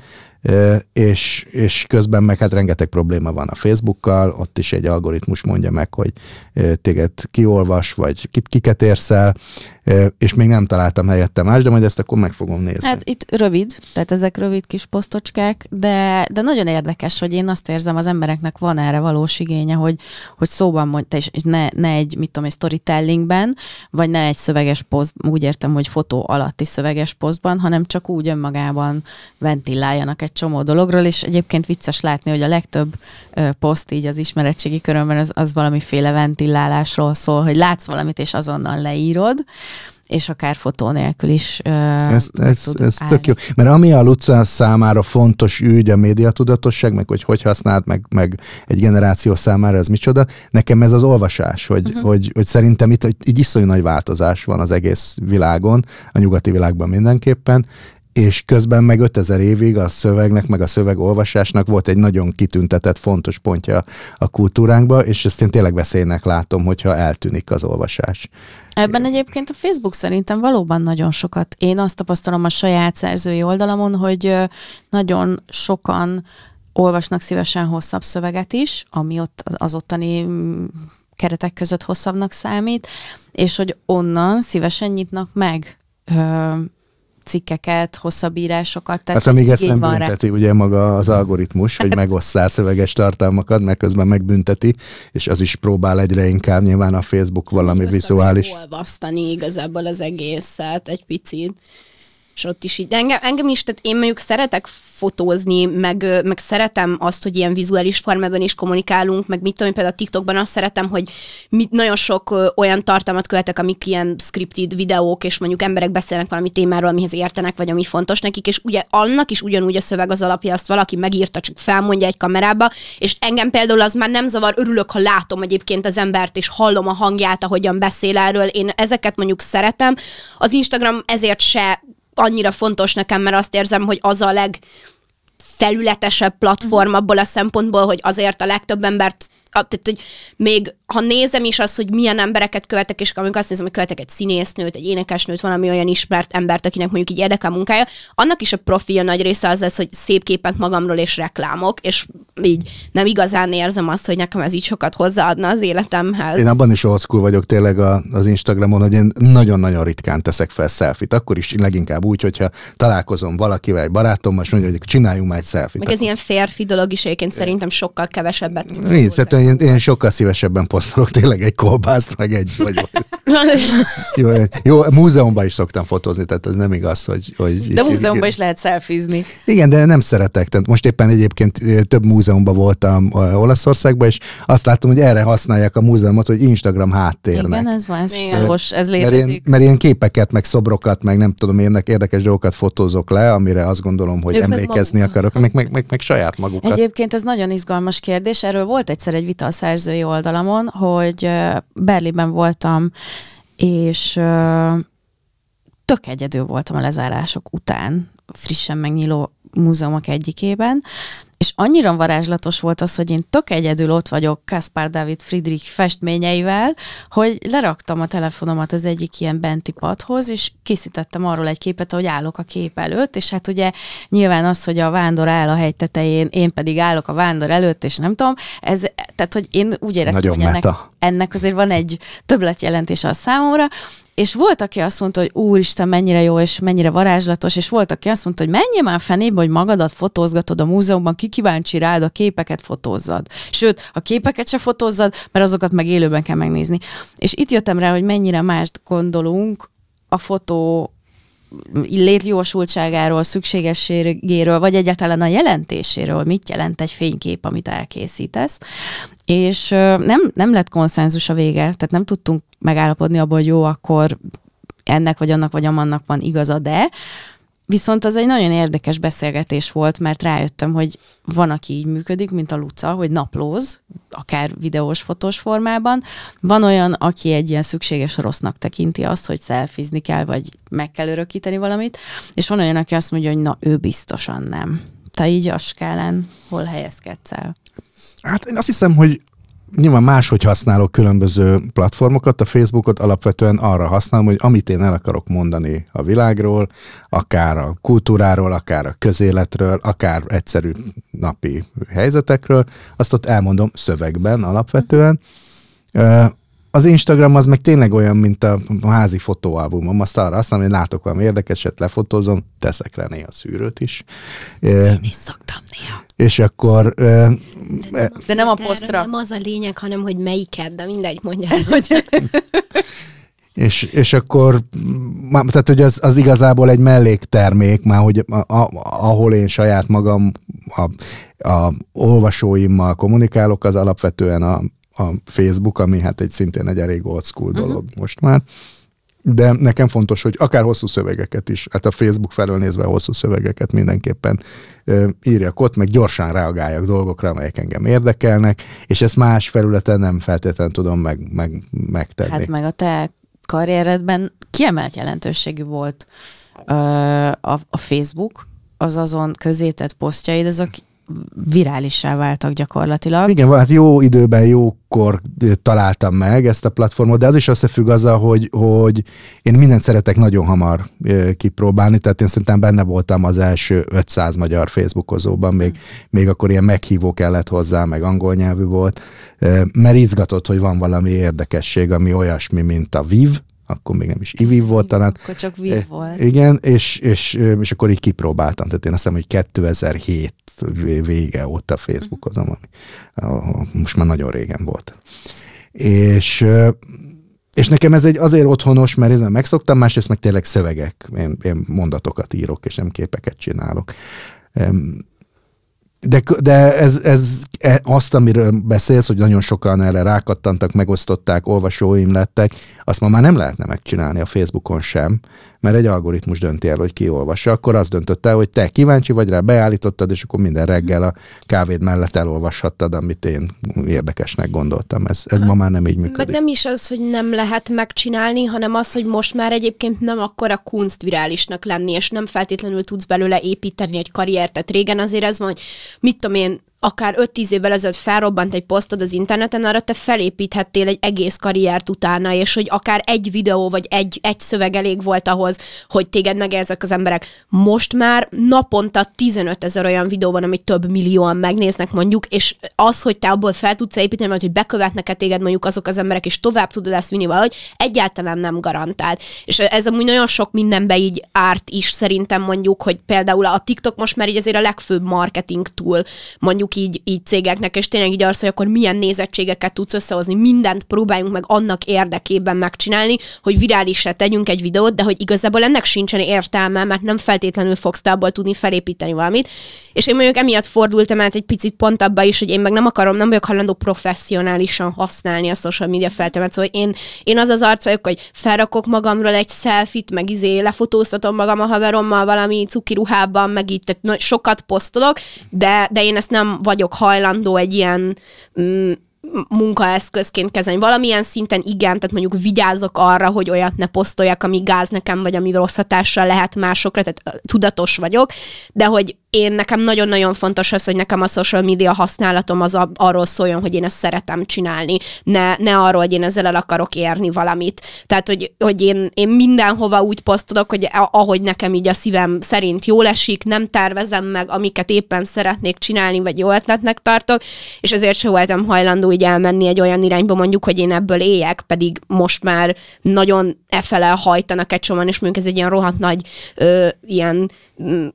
és, és közben meg hát rengeteg probléma van a Facebookkal, ott is egy algoritmus mondja meg, hogy téged kiolvas, vagy kiket érsz el, és még nem találtam helyette más, de majd ezt akkor meg fogom nézni. Hát itt rövid, tehát ezek rövid kis posztocskák, de, de nagyon érdekes, hogy én azt érzem, az embereknek van erre valós igénye, hogy, hogy szóban mondta, és ne, ne egy, mit tudom, egy storytellingben, vagy ne egy szöveges poszt, úgy értem, hogy fotó alatti szöveges posztban, hanem csak úgy önmagában ventiláljanak egy csomó dologról, és egyébként vicces látni, hogy a legtöbb ö, poszt így az ismeretségi körömben az, az valamiféle ventilálásról szól, hogy látsz valamit, és azonnal leírod, és akár fotó nélkül is. Uh, ez ez, ez tök jó. Mert ami a Luca számára fontos ügy, a médiatudatosság, meg hogy hogy használt, meg, meg egy generáció számára ez micsoda, nekem ez az olvasás, hogy, uh-huh. hogy, hogy szerintem itt egy iszonyú nagy változás van az egész világon, a nyugati világban mindenképpen, és közben meg 5000 évig a szövegnek, meg a szövegolvasásnak volt egy nagyon kitüntetett fontos pontja a kultúránkba, és ezt én tényleg veszélynek látom, hogyha eltűnik az olvasás. Ebben egyébként a Facebook szerintem valóban nagyon sokat. Én azt tapasztalom a saját szerzői oldalamon, hogy nagyon sokan olvasnak szívesen hosszabb szöveget is, ami ott az ottani mm, keretek között hosszabbnak számít, és hogy onnan szívesen nyitnak meg cikkeket, hosszabb írásokat. Tehát hát amíg ezt nem bünteti, rá. ugye maga az algoritmus, hogy hát- megosszál szöveges tartalmakat, meg közben megbünteti, és az is próbál egyre inkább, nyilván a Facebook valami Én vizuális. olvasztani igazából az egészet egy picit és ott is így, de engem, engem is, tehát én mondjuk szeretek fotózni, meg, meg szeretem azt, hogy ilyen vizuális formában is kommunikálunk, meg mit tudom, például a TikTokban azt szeretem, hogy mit, nagyon sok olyan tartalmat követek, amik ilyen scripted videók, és mondjuk emberek beszélnek valami témáról, amihez értenek, vagy ami fontos nekik, és ugye annak is ugyanúgy a szöveg az alapja, azt valaki megírta, csak felmondja egy kamerába, és engem például az már nem zavar, örülök, ha látom egyébként az embert, és hallom a hangját, ahogyan beszél erről, én ezeket mondjuk szeretem. Az Instagram ezért se annyira fontos nekem, mert azt érzem, hogy az a leg felületesebb platform mhm. abból a szempontból, hogy azért a legtöbb embert tehát, hogy még ha nézem is azt, hogy milyen embereket követek, és amikor azt nézem, hogy követek egy színésznőt, egy énekesnőt, valami olyan ismert embert, akinek mondjuk így érdekel a munkája, annak is a profilja nagy része az lesz, hogy szép képek magamról és reklámok, és így nem igazán érzem azt, hogy nekem ez így sokat hozzáadna az életemhez. Én abban is old school vagyok tényleg a, az Instagramon, hogy én nagyon-nagyon ritkán teszek fel selfit, akkor is leginkább úgy, hogyha találkozom valakivel, egy barátommal, és mondja, hogy csináljunk már egy selfit. Meg ez ilyen férfi dolog is egyébként szerintem sokkal kevesebbet. Nincs, szóval én, én sokkal szívesebben posztolok tényleg egy kolbászt, meg egy vagy. jó, jó, múzeumban is szoktam fotózni, tehát ez nem igaz, hogy... hogy de múzeumban is lehet szelfizni. Igen, de nem szeretek. Tehát most éppen egyébként több múzeumban voltam Olaszországban, és azt láttam, hogy erre használják a múzeumot, hogy Instagram háttérnek. Igen, ez van, ez, most ez létezik. Mert én, mert én képeket, meg szobrokat, meg nem tudom, én érdekes dolgokat fotózok le, amire azt gondolom, hogy ők emlékezni akarok, meg, meg, meg, meg saját magukat. Egyébként ez nagyon izgalmas kérdés, erről volt egyszer egy vita a szerzői oldalamon, hogy Berlinben voltam, és tök egyedül voltam a lezárások után, frissen megnyíló múzeumok egyikében, és annyira varázslatos volt az, hogy én tök egyedül ott vagyok Kaspar David Friedrich festményeivel, hogy leraktam a telefonomat az egyik ilyen benti padhoz, és készítettem arról egy képet, hogy állok a kép előtt, és hát ugye nyilván az, hogy a vándor áll a hegy tetején, én pedig állok a vándor előtt, és nem tudom, ez, tehát hogy én úgy éreztem, Nagyon hogy ennek, ennek azért van egy többletjelentése a számomra, és volt, aki azt mondta, hogy úristen, mennyire jó, és mennyire varázslatos, és volt, aki azt mondta, hogy menjél már fenébe, hogy magadat fotózgatod a múzeumban, ki kíváncsi rád, a képeket fotózzad. Sőt, a képeket se fotózzad, mert azokat meg élőben kell megnézni. És itt jöttem rá, hogy mennyire mást gondolunk a fotó létjósultságáról, szükségességéről, vagy egyáltalán a jelentéséről, mit jelent egy fénykép, amit elkészítesz. És nem, nem lett konszenzus a vége, tehát nem tudtunk megállapodni abból, hogy jó, akkor ennek vagy annak vagy amannak van igaza, de Viszont az egy nagyon érdekes beszélgetés volt, mert rájöttem, hogy van, aki így működik, mint a Luca, hogy naplóz, akár videós, fotós formában. Van olyan, aki egy ilyen szükséges rossznak tekinti azt, hogy szelfizni kell, vagy meg kell örökíteni valamit, és van olyan, aki azt mondja, hogy na, ő biztosan nem. Te így a skálán hol helyezkedsz el? Hát én azt hiszem, hogy nyilván máshogy használok különböző platformokat, a Facebookot alapvetően arra használom, hogy amit én el akarok mondani a világról, akár a kultúráról, akár a közéletről, akár egyszerű napi helyzetekről, azt ott elmondom szövegben alapvetően az Instagram az meg tényleg olyan, mint a házi fotóalbumom. Azt arra azt hogy látok valami érdekeset, lefotózom, teszek rá néha szűrőt is. Én is szoktam néha. És akkor... De, e, de nem a posztra. Nem az a lényeg, hanem hogy melyiket, de mindegy, mondja. hogy... És, és akkor, tehát hogy az, az igazából egy melléktermék, már hogy a, a, ahol én saját magam a, a olvasóimmal kommunikálok, az alapvetően a, a Facebook, ami hát egy szintén egy elég old school dolog uh-huh. most már. De nekem fontos, hogy akár hosszú szövegeket is, hát a Facebook felől nézve hosszú szövegeket mindenképpen ö, írjak ott, meg gyorsan reagáljak dolgokra, amelyek engem érdekelnek, és ezt más felületen nem feltétlenül tudom meg, meg, megtenni. Hát meg a te karrieredben kiemelt jelentőségű volt ö, a, a Facebook, az azon tett posztjaid, azok virálissá váltak gyakorlatilag. Igen, hát jó időben, jókor találtam meg ezt a platformot, de az is összefügg azzal, hogy, hogy én mindent szeretek nagyon hamar kipróbálni, tehát én szerintem benne voltam az első 500 magyar Facebookozóban, még, hmm. még akkor ilyen meghívó kellett hozzá, meg angol nyelvű volt, mert izgatott, hogy van valami érdekesség, ami olyasmi, mint a VIV, akkor még nem is ivív volt talán. Akkor csak vív e, volt. Igen, és, és, és akkor így kipróbáltam. Tehát én azt hiszem, hogy 2007 vége óta Facebookozom, ami most már nagyon régen volt. És és nekem ez egy azért otthonos, mert részben megszoktam, másrészt meg tényleg szövegek. Én, én mondatokat írok, és nem képeket csinálok de, de ez, ez, e, azt, amiről beszélsz, hogy nagyon sokan erre rákattantak, megosztották, olvasóim lettek, azt ma már nem lehetne megcsinálni a Facebookon sem, mert egy algoritmus dönti el, hogy ki olvassa. Akkor azt döntötte, hogy te kíváncsi vagy rá, beállítottad, és akkor minden reggel a kávéd mellett elolvashattad, amit én érdekesnek gondoltam. Ez, ez ma már nem így működik. Meg nem is az, hogy nem lehet megcsinálni, hanem az, hogy most már egyébként nem akkora kunst virálisnak lenni, és nem feltétlenül tudsz belőle építeni egy karriert. Tehát régen azért ez van, hogy mit tudom én, akár 5-10 évvel ezelőtt felrobbant egy posztod az interneten, arra te felépíthettél egy egész karriert utána, és hogy akár egy videó vagy egy, egy szöveg elég volt ahhoz, hogy téged megérzek az emberek. Most már naponta 15 ezer olyan videó van, amit több millióan megnéznek mondjuk, és az, hogy te abból fel tudsz építeni, vagy hogy bekövetnek-e téged mondjuk azok az emberek, és tovább tudod ezt vinni valahogy, egyáltalán nem garantált. És ez amúgy nagyon sok mindenbe így árt is szerintem mondjuk, hogy például a TikTok most már így azért a legfőbb marketing tool mondjuk mondjuk így, így cégeknek, és tényleg így arra, hogy akkor milyen nézettségeket tudsz összehozni, mindent próbáljunk meg annak érdekében megcsinálni, hogy virálisra tegyünk egy videót, de hogy igazából ennek sincsen értelme, mert nem feltétlenül fogsz te abból tudni felépíteni valamit. És én mondjuk emiatt fordultam át egy picit pont abba is, hogy én meg nem akarom, nem vagyok hajlandó professzionálisan használni a social media feltemet, szóval én, én az az arc vagyok, hogy felrakok magamról egy selfit, meg izé lefotóztatom magam a haverommal valami cuki ruhában, meg itt sokat posztolok, de, de én ezt nem vagyok hajlandó egy ilyen mm, munkaeszközként kezelni. Valamilyen szinten igen, tehát mondjuk vigyázok arra, hogy olyat ne posztoljak, ami gáz nekem, vagy ami rossz hatással lehet másokra, tehát tudatos vagyok, de hogy én nekem nagyon-nagyon fontos az, hogy nekem a social media használatom az a, arról szóljon, hogy én ezt szeretem csinálni, ne, ne arról, hogy én ezzel el akarok érni valamit. Tehát, hogy, hogy én, én mindenhova úgy posztolok, hogy ahogy nekem így a szívem szerint jól esik, nem tervezem meg, amiket éppen szeretnék csinálni, vagy jó ötletnek tartok, és ezért se voltam hajlandó így elmenni egy olyan irányba, mondjuk, hogy én ebből éljek, pedig most már nagyon efele hajtanak egy csomóan, és mondjuk ez egy ilyen rohadt nagy ö, ilyen, mm,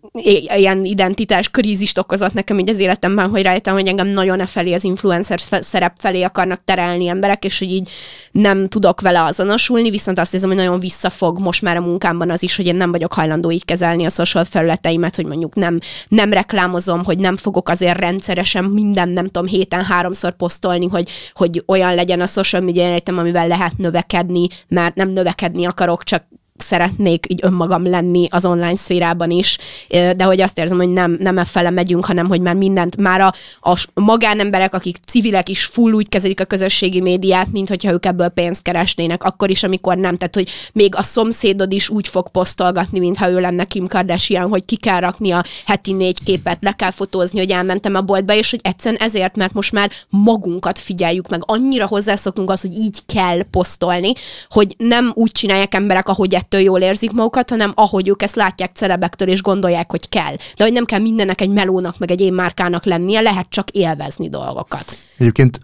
ilyen ide identitás krízist okozott nekem így az életemben, hogy rájöttem, hogy engem nagyon e felé az influencer szerep felé akarnak terelni emberek, és hogy így nem tudok vele azonosulni, viszont azt hiszem, hogy nagyon visszafog most már a munkámban az is, hogy én nem vagyok hajlandó így kezelni a social felületeimet, hogy mondjuk nem, nem reklámozom, hogy nem fogok azért rendszeresen minden, nem tudom, héten háromszor posztolni, hogy, hogy olyan legyen a social media amivel lehet növekedni, mert nem növekedni akarok, csak szeretnék így önmagam lenni az online szférában is, de hogy azt érzem, hogy nem, nem efele megyünk, hanem hogy már mindent, már a, a magánemberek, akik civilek is full úgy kezelik a közösségi médiát, mint hogyha ők ebből pénzt keresnének, akkor is, amikor nem. Tehát, hogy még a szomszédod is úgy fog posztolgatni, mintha ő lenne Kim Kardashian, hogy ki kell rakni a heti négy képet, le kell fotózni, hogy elmentem a boltba, és hogy egyszerűen ezért, mert most már magunkat figyeljük meg, annyira hozzászokunk az, hogy így kell posztolni, hogy nem úgy csinálják emberek, ahogy ettől ettől jól érzik magukat, hanem ahogy ők ezt látják celebektől, és gondolják, hogy kell. De hogy nem kell mindennek egy melónak, meg egy én márkának lennie, lehet csak élvezni dolgokat. Egyébként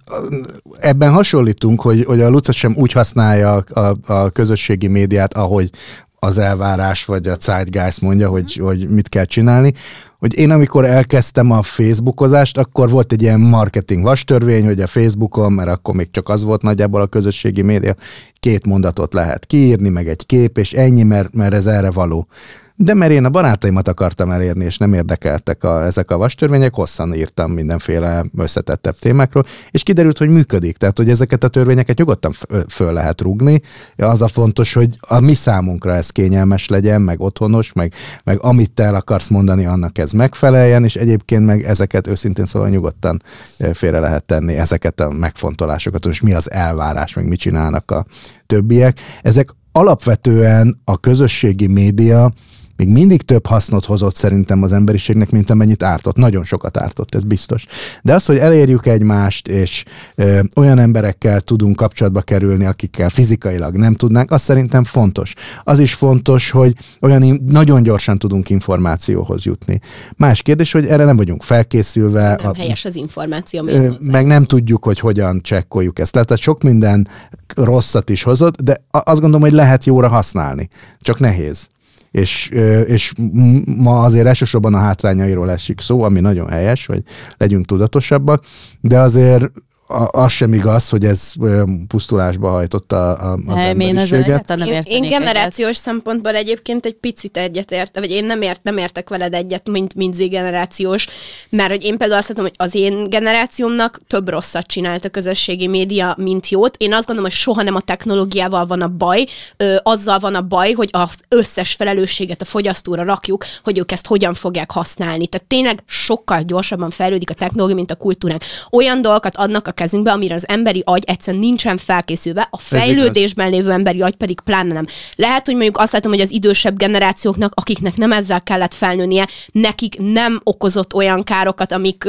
ebben hasonlítunk, hogy, hogy a Lucas sem úgy használja a, a, a közösségi médiát, ahogy az elvárás, vagy a zeitgeist mondja, hogy, mhm. hogy mit kell csinálni. Hogy én amikor elkezdtem a Facebookozást, akkor volt egy ilyen marketing vastörvény, hogy a Facebookon, mert akkor még csak az volt nagyjából a közösségi média, két mondatot lehet kiírni, meg egy kép, és ennyi, mert, mert ez erre való de mert én a barátaimat akartam elérni, és nem érdekeltek a, ezek a vastörvények, hosszan írtam mindenféle összetettebb témákról, és kiderült, hogy működik. Tehát, hogy ezeket a törvényeket nyugodtan föl lehet rugni. Az a fontos, hogy a mi számunkra ez kényelmes legyen, meg otthonos, meg, meg amit te el akarsz mondani, annak ez megfeleljen, és egyébként meg ezeket őszintén szóval nyugodtan félre lehet tenni, ezeket a megfontolásokat, és mi az elvárás, meg mit csinálnak a többiek. Ezek alapvetően a közösségi média még mindig több hasznot hozott szerintem az emberiségnek, mint amennyit ártott. Nagyon sokat ártott, ez biztos. De az, hogy elérjük egymást, és ö, olyan emberekkel tudunk kapcsolatba kerülni, akikkel fizikailag nem tudnánk, az szerintem fontos. Az is fontos, hogy olyan nagyon gyorsan tudunk információhoz jutni. Más kérdés, hogy erre nem vagyunk felkészülve. Nem a, helyes az információ. Ö, meg nem tudjuk, hogy hogyan csekkoljuk ezt. Tehát sok minden rosszat is hozott, de azt gondolom, hogy lehet jóra használni. Csak nehéz és, és ma azért elsősorban a hátrányairól esik szó, ami nagyon helyes, hogy legyünk tudatosabbak, de azért az sem igaz, hogy ez pusztulásba hajtotta a, a, az emberiséget. Én, én, én generációs ezt. szempontból egyébként egy picit egyetért, vagy én nem, ért, nem értek veled egyet, mint, mint generációs, mert hogy én például azt mondom, hogy az én generációmnak több rosszat csinált a közösségi média, mint jót. Én azt gondolom, hogy soha nem a technológiával van a baj, ö, azzal van a baj, hogy az összes felelősséget a fogyasztóra rakjuk, hogy ők ezt hogyan fogják használni. Tehát tényleg sokkal gyorsabban fejlődik a technológia, mint a kultúránk. Olyan dolgokat adnak a kezünkbe, amire az emberi agy egyszerűen nincsen felkészülve, a fejlődésben lévő emberi agy pedig pláne nem. Lehet, hogy mondjuk azt látom, hogy az idősebb generációknak, akiknek nem ezzel kellett felnőnie, nekik nem okozott olyan károkat, amik,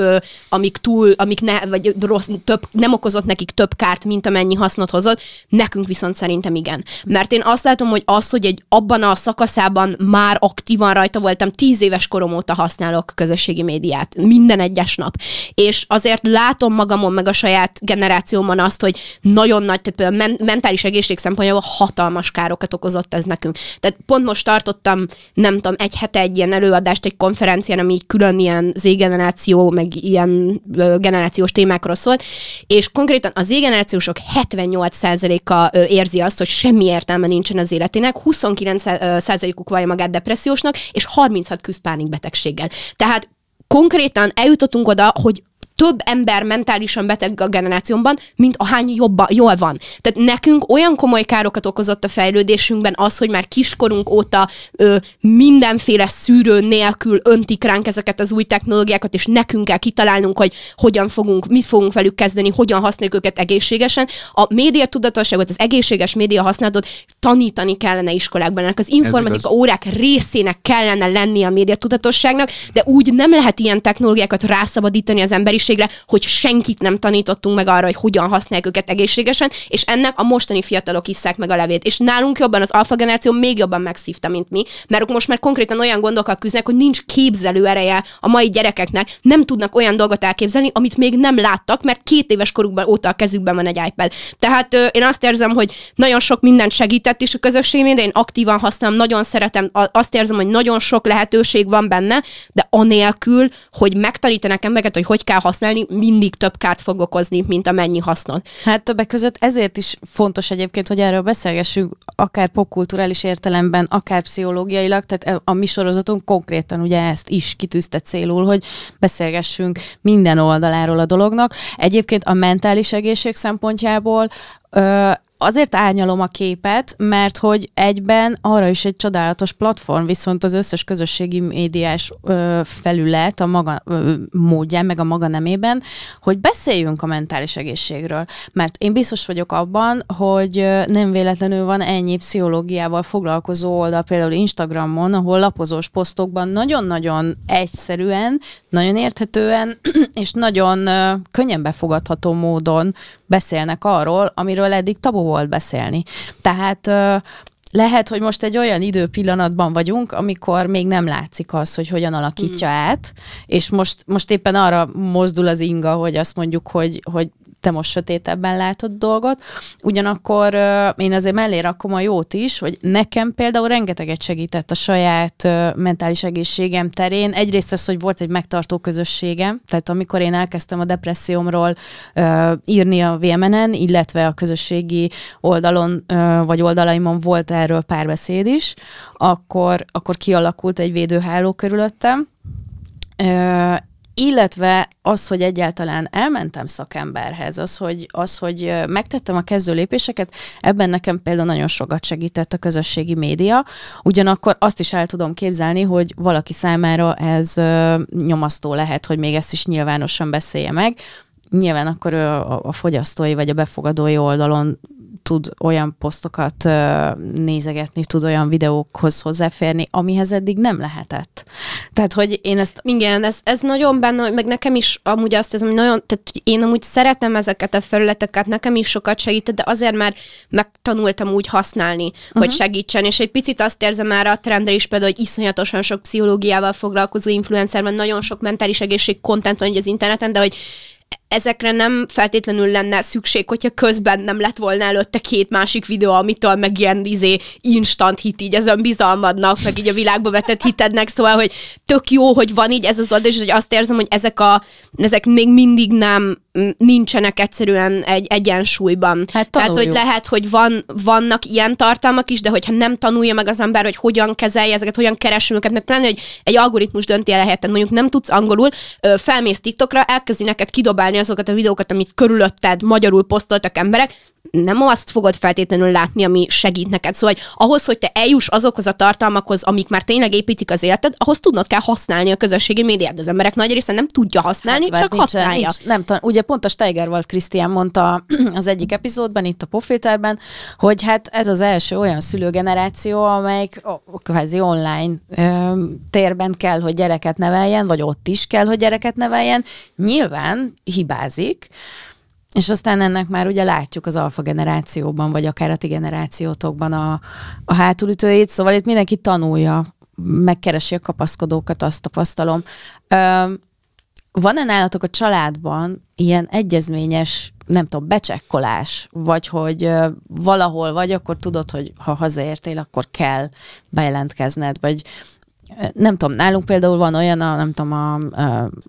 amik túl, amik ne, vagy rossz, több, nem okozott nekik több kárt, mint amennyi hasznot hozott, nekünk viszont szerintem igen. Mert én azt látom, hogy az, hogy egy abban a szakaszában már aktívan rajta voltam, tíz éves korom óta használok közösségi médiát, minden egyes nap. És azért látom magamon meg a saját saját generációmon azt, hogy nagyon nagy, tehát például men- mentális egészség szempontjából hatalmas károkat okozott ez nekünk. Tehát pont most tartottam, nem tudom, egy hete egy ilyen előadást egy konferencián, ami így külön ilyen Z-generáció, meg ilyen generációs témákról szólt, és konkrétan az Z-generációsok 78%-a érzi azt, hogy semmi értelme nincsen az életének, 29%-uk vallja magát depressziósnak, és 36 küzd betegséggel. Tehát konkrétan eljutottunk oda, hogy több ember mentálisan beteg a generációmban, mint ahány jobba, jól van. Tehát nekünk olyan komoly károkat okozott a fejlődésünkben az, hogy már kiskorunk óta ö, mindenféle szűrő nélkül öntik ránk ezeket az új technológiákat, és nekünk kell kitalálnunk, hogy hogyan fogunk, mit fogunk velük kezdeni, hogyan használjuk őket egészségesen. A média tudatosságot, az egészséges média használatot tanítani kellene iskolákban. Ennek az informatika órák részének kellene lenni a médiatudatosságnak, de úgy nem lehet ilyen technológiákat rászabadítani az emberiségre, hogy senkit nem tanítottunk meg arra, hogy hogyan használják őket egészségesen, és ennek a mostani fiatalok iszák meg a levét. És nálunk jobban az alfa generáció még jobban megszívta, mint mi, mert ők most már konkrétan olyan gondokkal küzdenek, hogy nincs képzelő ereje a mai gyerekeknek, nem tudnak olyan dolgot elképzelni, amit még nem láttak, mert két éves korukban óta a kezükben van egy iPad. Tehát ö, én azt érzem, hogy nagyon sok mindent segít említett is a közösség de én aktívan használom, nagyon szeretem, azt érzem, hogy nagyon sok lehetőség van benne, de anélkül, hogy megtanítanak embereket, hogy hogy kell használni, mindig több kárt fog okozni, mint amennyi hasznot. Hát többek között ezért is fontos egyébként, hogy erről beszélgessünk, akár popkulturális értelemben, akár pszichológiailag, tehát e- a mi sorozatunk konkrétan ugye ezt is kitűzte célul, hogy beszélgessünk minden oldaláról a dolognak. Egyébként a mentális egészség szempontjából azért árnyalom a képet, mert hogy egyben arra is egy csodálatos platform, viszont az összes közösségi médiás ö, felület a maga ö, módján, meg a maga nemében, hogy beszéljünk a mentális egészségről. Mert én biztos vagyok abban, hogy nem véletlenül van ennyi pszichológiával foglalkozó oldal, például Instagramon, ahol lapozós posztokban nagyon-nagyon egyszerűen, nagyon érthetően és nagyon könnyen befogadható módon beszélnek arról, amiről eddig tabu volt beszélni. Tehát lehet, hogy most egy olyan időpillanatban vagyunk, amikor még nem látszik az, hogy hogyan alakítja mm. át, és most, most éppen arra mozdul az inga, hogy azt mondjuk, hogy, hogy te most sötétebben látod dolgot. Ugyanakkor én azért mellé rakom a jót is, hogy nekem például rengeteget segített a saját mentális egészségem terén. Egyrészt az, hogy volt egy megtartó közösségem, tehát amikor én elkezdtem a depressziómról írni a VMN-en, illetve a közösségi oldalon vagy oldalaimon volt erről párbeszéd is, akkor, akkor kialakult egy védőháló körülöttem, illetve az, hogy egyáltalán elmentem szakemberhez, az, hogy, az, hogy megtettem a kezdő lépéseket, ebben nekem például nagyon sokat segített a közösségi média, ugyanakkor azt is el tudom képzelni, hogy valaki számára ez nyomasztó lehet, hogy még ezt is nyilvánosan beszélje meg, nyilván akkor ő a, a fogyasztói vagy a befogadói oldalon tud olyan posztokat nézegetni, tud olyan videókhoz hozzáférni, amihez eddig nem lehetett. Tehát, hogy én ezt... Igen, ez, ez nagyon benne, meg nekem is amúgy azt ez nagyon, tehát én amúgy szeretem ezeket a felületeket, nekem is sokat segít, de azért már megtanultam úgy használni, uh-huh. hogy mhm. segítsen, és egy picit azt érzem már a trendre is például, hogy iszonyatosan sok pszichológiával foglalkozó influencer van, nagyon sok mentális egészség kontent van az interneten, de hogy ezekre nem feltétlenül lenne szükség, hogyha közben nem lett volna előtte két másik videó, amitől meg ilyen izé instant hit, így az önbizalmadnak, meg így a világba vetett hitednek, szóval, hogy tök jó, hogy van így ez az oldal, és hogy azt érzem, hogy ezek, a, ezek még mindig nem nincsenek egyszerűen egy egyensúlyban. Hát tanuljuk. Tehát, hogy lehet, hogy van, vannak ilyen tartalmak is, de hogyha nem tanulja meg az ember, hogy hogyan kezelje ezeket, hogyan keresünk őket, meg pláne, hogy egy algoritmus dönti el helyetten, mondjuk nem tudsz angolul, felmész TikTokra, elkezdi neked kidobálni azokat a videókat, amit körülötted magyarul posztoltak emberek, nem azt fogod feltétlenül látni, ami segít neked. Szóval hogy ahhoz, hogy te eljuss azokhoz a tartalmakhoz, amik már tényleg építik az életed, ahhoz tudnod kell használni a közösségi médiát. Az emberek nagy része nem tudja használni, hát, csak nincs, használja. Nincs, nem tudom. ugye pont a Steiger volt Krisztián mondta az egyik epizódban, itt a Pofilterben, hogy hát ez az első olyan szülőgeneráció, amelyik kvázi online ö, térben kell, hogy gyereket neveljen, vagy ott is kell, hogy gyereket neveljen. Nyilván hibázik, és aztán ennek már ugye látjuk az alfa generációban, vagy akár a ti generációtokban a, a hátulütőjét, szóval itt mindenki tanulja, megkeresi a kapaszkodókat, azt tapasztalom. Van-e nálatok a családban ilyen egyezményes, nem tudom, becsekkolás, vagy hogy ö, valahol vagy, akkor tudod, hogy ha hazaértél, akkor kell bejelentkezned, vagy nem tudom, nálunk például van olyan, a, nem tudom, a,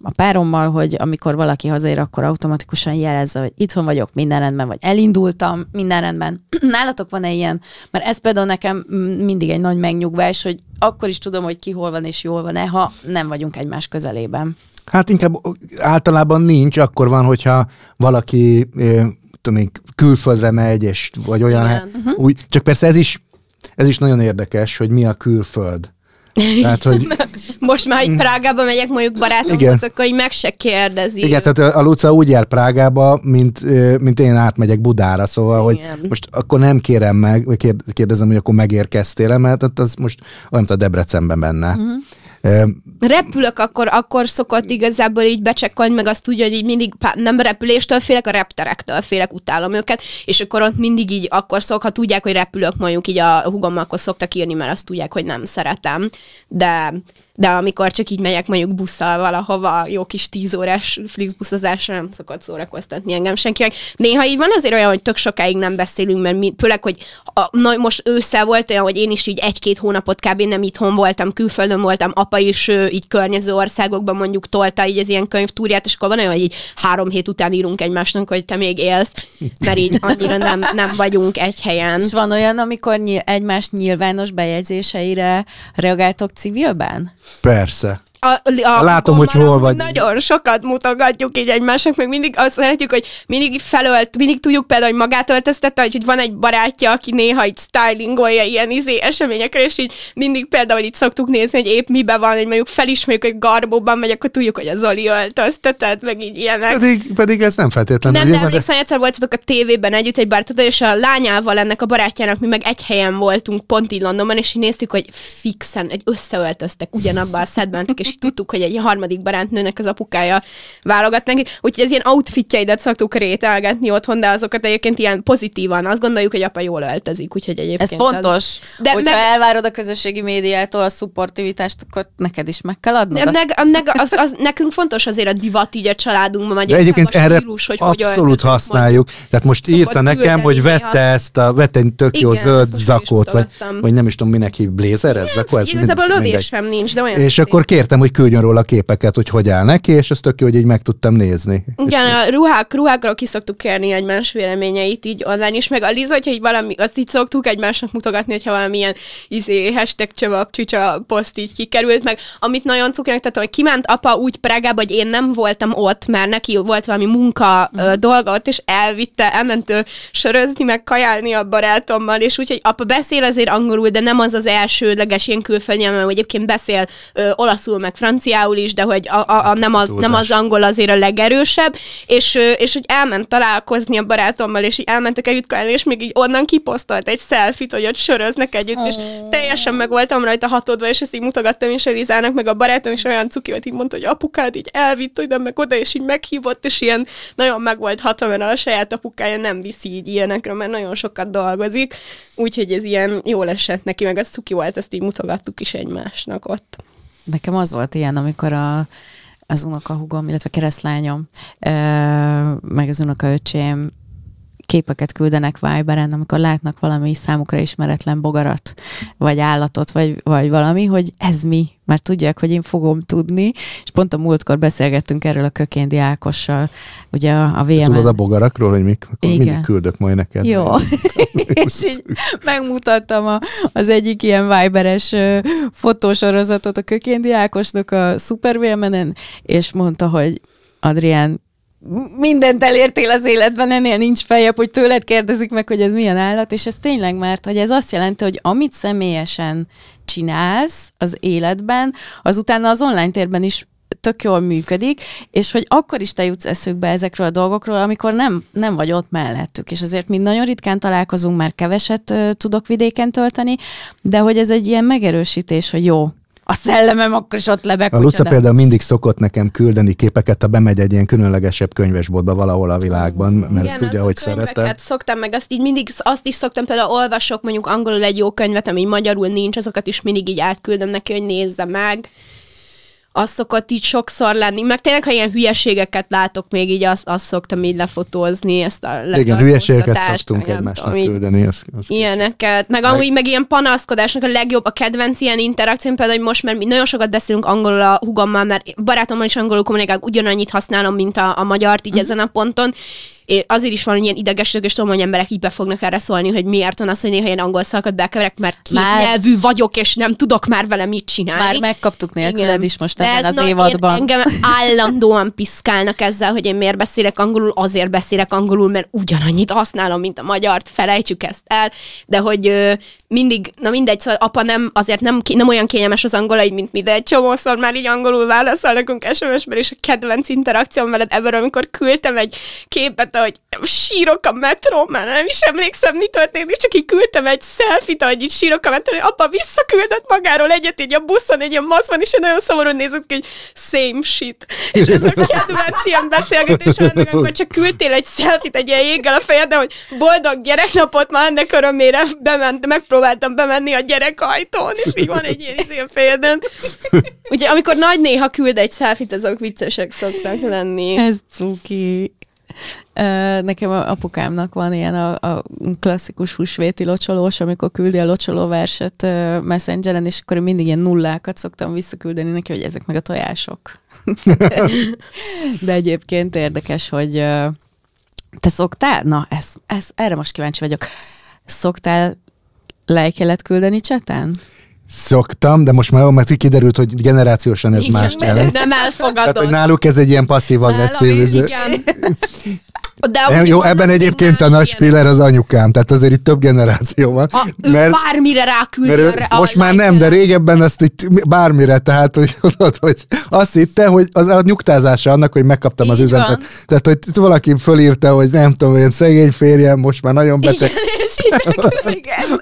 a párommal, hogy amikor valaki hazaér, akkor automatikusan jelezze, hogy itthon vagyok, minden rendben, vagy elindultam, minden rendben. Nálatok van-e ilyen? Mert ez például nekem mindig egy nagy megnyugvás, hogy akkor is tudom, hogy ki hol van és jól van-e, ha nem vagyunk egymás közelében. Hát inkább általában nincs, akkor van, hogyha valaki tudom én, külföldre megy, és, vagy olyan, Hát, uh-huh. úgy, csak persze ez is, ez is nagyon érdekes, hogy mi a külföld. Tehát, hogy... Most már, hogy Prágába megyek mondjuk barátomhoz, akkor így meg se kérdezi. Igen, tehát a Luca úgy jár Prágába, mint, mint én átmegyek Budára, szóval, Igen. hogy most akkor nem kérem meg, vagy kérdezem, hogy akkor megérkeztél-e, mert az most olyan, mint a Debrecenben benne. Uh-huh. Repülök, akkor, akkor szokott igazából így becsekkolni, meg azt tudja, hogy így mindig nem repüléstől félek, a repterektől félek, utálom őket, és akkor ott mindig így akkor szok, ha tudják, hogy repülök mondjuk így a hugommal, akkor szoktak írni, mert azt tudják, hogy nem szeretem. De de amikor csak így megyek mondjuk busszal valahova, jó kis tíz órás flixbuszozásra nem szokott szórakoztatni engem senki. Néha így van azért olyan, hogy tök sokáig nem beszélünk, mert mi, főleg, hogy a, na, most össze volt olyan, hogy én is így egy-két hónapot kb. nem itthon voltam, külföldön voltam, apa is ő, így környező országokban mondjuk tolta így az ilyen könyvtúrját, és akkor van olyan, hogy így három hét után írunk egymásnak, hogy te még élsz, mert így annyira nem, nem vagyunk egy helyen. És van olyan, amikor nyil- egymás nyilvános bejegyzéseire reagáltok civilben? Persze a, a, Látom, hogy hol vagy. Nagyon sokat mutogatjuk így egymásnak, meg mindig azt szeretjük, hogy mindig felölt, mindig tudjuk például, hogy magát öltöztette, hogy van egy barátja, aki néha itt stylingolja ilyen izé eseményekre, és így mindig például itt szoktuk nézni, hogy épp mibe van, hogy mondjuk felismerjük, hogy garbóban megy, akkor tudjuk, hogy az Zoli öltöztetett, meg így ilyenek. Pedig, pedig ez nem feltétlenül. Nem, nem emlékszem, egyszer voltatok a tévében együtt egy bártodal, és a lányával ennek a barátjának mi meg egy helyen voltunk pont így Londonban, és így néztük, hogy fixen egy összeöltöztek ugyanabban a szedben, és is tudtuk, hogy egy harmadik barátnőnek az apukája válogat neki. Úgyhogy az ilyen outfitjeidet szoktuk rételgetni otthon, de azokat egyébként ilyen pozitívan. Azt gondoljuk, hogy apa jól öltözik, úgyhogy egyébként. Ez fontos. Az... De hogyha meg... elvárod a közösségi médiától a szupportivitást, akkor neked is meg kell adnod. De, meg, meg az, az, nekünk fontos azért a divat így a családunkban. Vagy de egyébként erre stílus, hogy abszolút hogy használjuk. Mondjuk. Tehát most Szokott írta nekem, hogy vette a... ezt a, vette egy tök jó Igen, zöld zakót, vagy, vagy nem is tudom, minek hív, blézer ez zakó? Ez Igazából nincs, de olyan És akkor kértem, hogy küldjön róla képeket, hogy hogy áll neki, és ezt tök jó, hogy így meg tudtam nézni. Igen, és a ruhák, ruhákról ki szoktuk kérni egymás véleményeit így online is, meg a Liz, hogyha így valami, azt így szoktuk egymásnak mutogatni, hogyha valamilyen izé, hashtag csövap, csücsa poszt így kikerült, meg amit nagyon cukinak tettem, hogy kiment apa úgy Prágába, hogy én nem voltam ott, mert neki volt valami munka mm. dolga ott, és elvitte, elment ő sörözni, meg kajálni a barátommal, és úgyhogy apa beszél azért angolul, de nem az az elsődleges ilyen külföldi, mert egyébként beszél ö, olaszul, meg meg franciául is, de hogy a, a, a, nem, az, nem az angol azért a legerősebb, és, és hogy elment találkozni a barátommal, és így elmentek együtt kalálni, és még így onnan kiposztolt egy selfit, hogy ott söröznek együtt, és teljesen meg voltam rajta hatodva, és ezt így mutogattam is Elizának, meg a barátom is olyan cuki, hogy így mondta, hogy apukád így elvitt, hogy nem meg oda, és így meghívott, és ilyen nagyon meg volt hatva, mert a saját apukája nem viszi így ilyenekre, mert nagyon sokat dolgozik, úgyhogy ez ilyen jól esett neki, meg az cuki volt, ezt így mutogattuk is egymásnak ott nekem az volt ilyen, amikor a, az unokahúgom, illetve keresztlányom, meg az unokaöcsém képeket küldenek Viberen, amikor látnak valami számukra ismeretlen bogarat, vagy állatot, vagy, vagy valami, hogy ez mi, mert tudják, hogy én fogom tudni, és pont a múltkor beszélgettünk erről a Kökéndi Ákossal, ugye a, a VM. Tudod a bogarakról, hogy mik? Akkor Igen. mindig küldök majd neked. Jó, és így megmutattam a, az egyik ilyen Viberes fotósorozatot a Kökéndi Ákosnak a Super vm és mondta, hogy Adrián, mindent elértél az életben, ennél nincs feljebb, hogy tőled kérdezik meg, hogy ez milyen állat, és ez tényleg, mert hogy ez azt jelenti, hogy amit személyesen csinálsz az életben, az utána az online térben is tök jól működik, és hogy akkor is te jutsz eszükbe ezekről a dolgokról, amikor nem, nem vagy ott mellettük, és azért mi nagyon ritkán találkozunk, már keveset uh, tudok vidéken tölteni, de hogy ez egy ilyen megerősítés, hogy jó, a szellemem akkor is ott lebeg. A Luca például mindig szokott nekem küldeni képeket, ha bemegy egy ilyen különlegesebb könyvesboltba valahol a világban, mert Igen, ezt tudja, hogy szerette. szoktam meg, azt így mindig, azt is szoktam, például olvasok mondjuk angolul egy jó könyvet, ami magyarul nincs, azokat is mindig így átküldöm neki, hogy nézze meg az szokott így sokszor lenni. Meg tényleg, ha ilyen hülyeségeket látok, még így azt, azt szoktam így lefotózni, ezt a Igen, hülyeségeket szoktunk egymásnak küldeni. Az, az ilyeneket. Meg, meg amúgy meg ilyen panaszkodásnak a legjobb, a kedvenc ilyen interakcióm, például, hogy most, már mi nagyon sokat beszélünk angolul a hugommal, mert barátommal is angolul kommunikálok, ugyanannyit használom, mint a, a magyart így mm. ezen a ponton, és azért is van, hogy ilyen idegesek és hogy emberek így be fognak erre szólni, hogy miért van az, hogy néha ilyen angol szakad bekeverek, mert már... nyelvű vagyok, és nem tudok már vele mit csinálni. Már megkaptuk nélküled Igen. is most ebben az na, évadban. Én, engem állandóan piszkálnak ezzel, hogy én miért beszélek angolul, azért beszélek angolul, mert ugyanannyit használom, mint a magyart, felejtsük ezt el, de hogy mindig, na mindegy, szóval apa nem, azért nem, nem olyan kényelmes az angolaid, mint mi, de egy csomószor már így angolul válaszol nekünk SMS-ben, és a kedvenc interakcióm veled ebből, amikor küldtem egy képet, ahogy sírok a metró, már nem is emlékszem, mi történt, és csak így küldtem egy selfit, ahogy így sírok a metró, hogy apa visszaküldött magáról egyet, így a buszon, egy ilyen maszban, és én nagyon szomorú nézett ki, hogy same shit. És ez a kedvenc ilyen beszélgetés, amikor csak küldtél egy selfit egy ilyen jéggel a de hogy boldog gyereknapot már ennek örömére bement, megpróbáltam próbáltam bemenni a ajtón és így van egy ilyen izén félden. Ugye, amikor nagy néha küld egy szelfit, azok viccesek szoktak lenni. Ez cuki. Nekem apukámnak van ilyen a, a klasszikus húsvéti locsolós, amikor küldi a locsoló verset messengeren, és akkor mindig ilyen nullákat szoktam visszaküldeni neki, hogy ezek meg a tojások. De egyébként érdekes, hogy te szoktál? Na, ez, ez, erre most kíváncsi vagyok. Szoktál Lej kellett küldeni csatán? Szoktam, de most már mert kiderült, hogy generációsan ez Igen, más jelent. Nem elfogadom. Tehát, hogy náluk ez egy ilyen passzív agresszív. Igen. De nem, jó, ebben egyébként a nagy spiller az anyukám, tehát azért itt több generáció van. A, mert, bármire ráküldi. Most már nem, de régebben azt így bármire, tehát hogy, tudod, hogy azt hitte, hogy az a nyugtázása annak, hogy megkaptam így az üzenetet. Van. Tehát, hogy itt valaki fölírta, hogy nem tudom, én szegény férjem, most már nagyon beteg. Igen, és így, igen.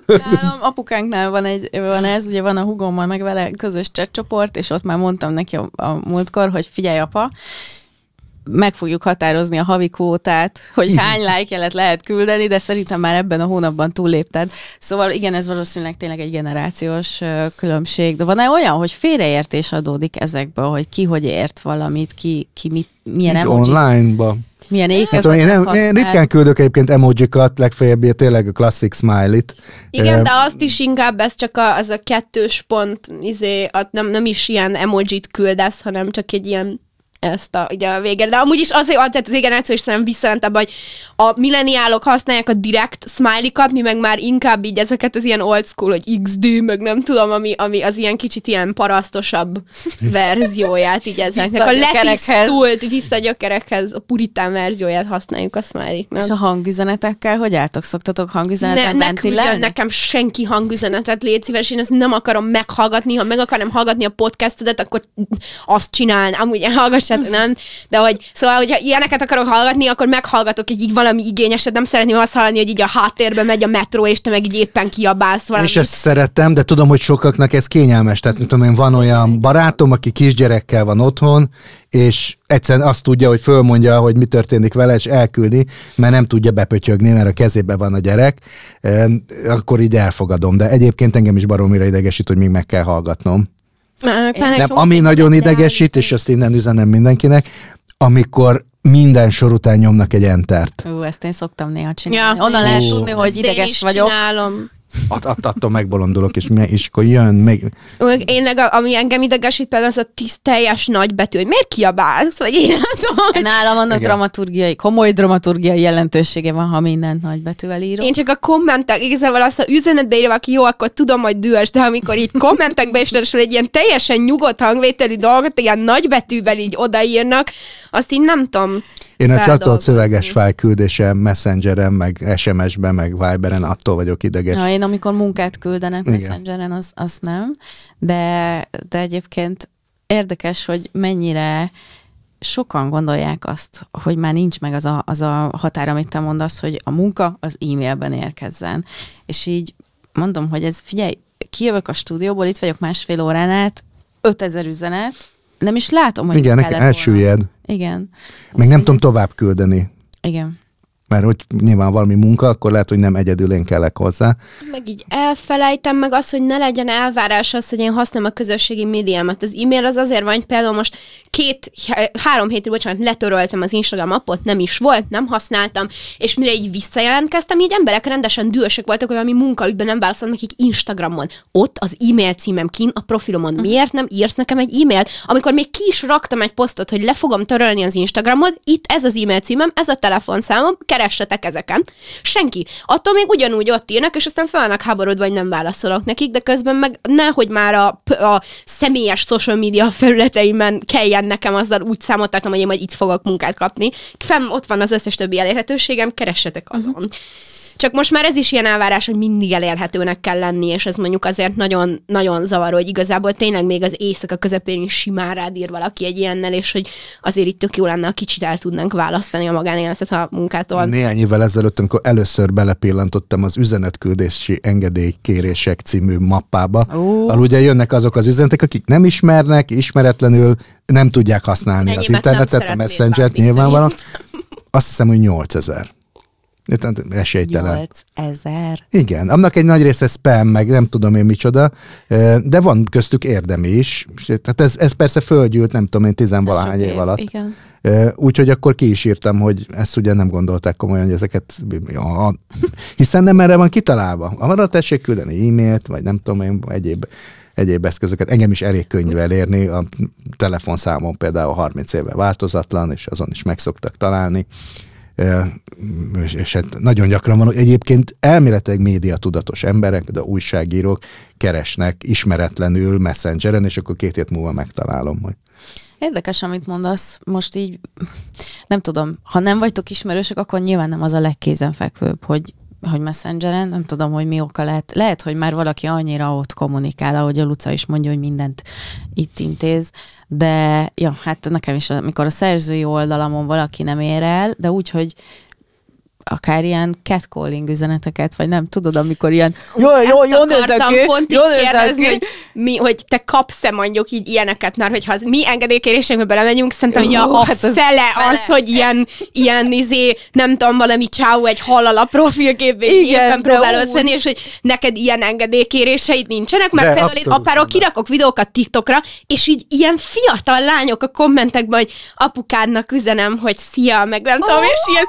apukánknál van, egy, van ez, ugye van a hugommal meg vele közös csoport, és ott már mondtam neki a, a múltkor, hogy figyelj apa, meg fogjuk határozni a havi kvótát, hogy mhm. hány lájkjelet lehet küldeni, de szerintem már ebben a hónapban túllépted. Szóval igen, ez valószínűleg tényleg egy generációs különbség. De van-e olyan, hogy félreértés adódik ezekből, hogy ki hogy ért valamit, ki, ki mit, milyen emoji? Online-ba. Milyen hát, én, nem, én ritkán küldök egyébként emojikat, legfeljebb tényleg a classic smile t Igen, de azt is inkább, ez csak a, az a kettős pont, izé, a, nem, nem is ilyen emojit küldesz, hanem csak egy ilyen ezt a, ugye a végére. De amúgy is azért, tehát az generáció egyszerűen szerintem visszament abban, hogy a milleniálok használják a direct smiley-kat, mi meg már inkább így ezeket az ilyen old school, hogy XD, meg nem tudom, ami, ami az ilyen kicsit ilyen parasztosabb verzióját így ezeknek. A letisztult, vissza a gyökerekhez, a puritán verzióját használjuk a smiley -nak. És a hangüzenetekkel hogy álltok? Szoktatok hangüzenetet ne, menti ne Nekem senki hangüzenetet légy szíves, én ezt nem akarom meghallgatni, ha meg akarom hallgatni a podcastedet, akkor azt csinálnám, ugye hallgass igényeset, nem? De hogy, szóval, hogyha ilyeneket akarok hallgatni, akkor meghallgatok egy így valami igényeset, nem szeretném azt hallani, hogy így a háttérben megy a metró, és te meg így éppen kiabálsz valamit. És ezt szeretem, de tudom, hogy sokaknak ez kényelmes. Tehát, tudom én, van olyan barátom, aki kisgyerekkel van otthon, és egyszerűen azt tudja, hogy fölmondja, hogy mi történik vele, és elküldi, mert nem tudja bepötyögni, mert a kezébe van a gyerek, akkor így elfogadom. De egyébként engem is baromira idegesít, hogy még meg kell hallgatnom. Nem, ami nagyon idegesít, és azt innen üzenem mindenkinek, amikor minden sor után nyomnak egy entert. Ú, ezt én szoktam néha csinálni. Ja. Onnan lehet tudni, hogy ideges vagyok. Csinálom. At, att, attól megbolondulok, és, és akkor jön meg. Én legalább, ami engem idegesít például, az a tiszt, teljes betű, hogy miért kiabálsz, vagy én nem tudom. Nálam annak dramaturgiai, komoly dramaturgiai jelentősége van, ha mindent betűvel írok. Én csak a kommentek, igazából azt, ha üzenetbe írva, aki jó, akkor tudom, hogy dühös, de amikor így kommentekbe is és egy ilyen teljesen nyugodt hangvételi dolgot, ilyen betűvel így odaírnak, azt így nem tudom. Én a csatolt szöveges fájküldésem, messengeren, meg SMS-ben, meg Viberen attól vagyok ideges. Na én amikor munkát küldenek Igen. messengeren, az, az nem, de, de egyébként érdekes, hogy mennyire sokan gondolják azt, hogy már nincs meg az a, az a határ, amit te mondasz, hogy a munka az e-mailben érkezzen. És így mondom, hogy ez figyelj, kijövök a stúdióból, itt vagyok másfél órán át, 5000 üzenet, nem is látom, hogy Igen, nekem elsüllyed. Igen. Meg Úgy nem tudom tovább küldeni. Igen mert hogy nyilván valami munka, akkor lehet, hogy nem egyedül én kellek hozzá. Meg így elfelejtem, meg az, hogy ne legyen elvárás az, hogy én használom a közösségi médiámat. Az e-mail az azért van, hogy például most két, három hétig, bocsánat, letöröltem az Instagram appot, nem is volt, nem használtam, és mire így visszajelentkeztem, így emberek rendesen dühösek voltak, hogy valami munkaügyben nem válaszolnak nekik Instagramon. Ott az e-mail címem kin, a profilomon. Hm. Miért nem írsz nekem egy e-mailt? Amikor még ki is raktam egy posztot, hogy le fogom törölni az Instagramot, itt ez az e-mail címem, ez a telefonszámom, keressetek ezeken. Senki. Attól még ugyanúgy ott írnak, és aztán felnak háborodva, vagy nem válaszolok nekik, de közben meg nehogy már a, a személyes social media felületeimen kelljen nekem azzal úgy számot tartom, hogy én majd itt fogok munkát kapni. Fem, ott van az összes többi elérhetőségem, keressetek azon. Uh-huh. Csak most már ez is ilyen elvárás, hogy mindig elérhetőnek kell lenni, és ez mondjuk azért nagyon, nagyon zavaró, hogy igazából tényleg még az éjszaka közepén is simán rád ír valaki egy ilyennel, és hogy azért itt tök jó lenne, a kicsit el tudnánk választani a magánéletet a munkától. Néhány évvel ezelőtt, amikor először belepillantottam az üzenetküldési engedélykérések című mappába, oh. ahol ugye jönnek azok az üzenetek, akik nem ismernek, ismeretlenül nem tudják használni Ennyi, az internetet, a messenger nyilvánvalóan. Azt hiszem, hogy 8000. Tehát esélytelen. 8 ezer. Igen, annak egy nagy része spam, meg nem tudom én micsoda, de van köztük érdemi is. Tehát ez, ez persze földgyűlt, nem tudom én, tizenvalahány év, év alatt. Úgyhogy akkor ki is írtam, hogy ezt ugye nem gondolták komolyan, hogy ezeket, ja, hiszen nem erre van kitalálva. Arra tessék küldeni e-mailt, vagy nem tudom én, egyéb, egyéb eszközöket. Engem is elég könnyű elérni, a telefonszámom például 30 éve változatlan, és azon is meg szoktak találni és, és hát nagyon gyakran van, hogy egyébként elméletileg média tudatos emberek, de újságírók keresnek ismeretlenül messengeren, és akkor két hét múlva megtalálom, hogy Érdekes, amit mondasz. Most így, nem tudom, ha nem vagytok ismerősök, akkor nyilván nem az a legkézenfekvőbb, hogy hogy messengeren, nem tudom, hogy mi oka lehet. Lehet, hogy már valaki annyira ott kommunikál, ahogy a Luca is mondja, hogy mindent itt intéz, de ja, hát nekem is, amikor a szerzői oldalamon valaki nem ér el, de úgy, hogy akár ilyen catcalling üzeneteket, vagy nem tudod, amikor ilyen jó, jó, jó nézek ki, pont jó kérdezni, hogy, mi, hogy te kapsz-e mondjuk így ilyeneket, mert hogyha az mi engedélykérésünkbe belemegyünk, szerintem Jó, a, a hát fele az, fele. az, hogy ilyen, ilyen izé, nem tudom, valami csáú egy halal a profilképben éppen próbál összenni, és hogy neked ilyen engedélykéréseid nincsenek, mert például én apáról kirakok videókat TikTokra, és így ilyen fiatal lányok a kommentekben, hogy apukádnak üzenem, hogy szia, meg nem oh. tudom, és ilyen,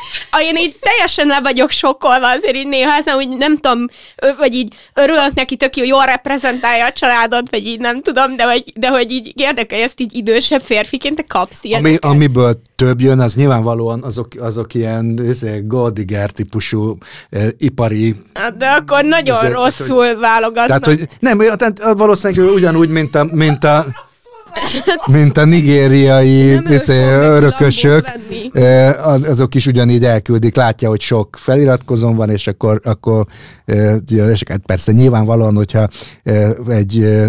én így teljes teljesen le vagyok sokkolva azért így néha, ezen úgy nem tudom, vagy így örülök neki, tök jó, jól reprezentálja a családot, vagy így nem tudom, de hogy, de hogy így érdekel, ezt így idősebb férfiként te kapsz ilyen. Ami, amiből több jön, az nyilvánvalóan azok, azok ilyen izé, goldiger típusú eh, ipari... De akkor nagyon ezért, rosszul hogy, válogatnak. Tehát, hogy nem, tehát valószínűleg ugyanúgy, mint a, mint a mint a nigériai izé, örökösök, azok is ugyanígy elküldik, látja, hogy sok feliratkozón van, és akkor, akkor és hát persze nyilvánvalóan, hogyha egy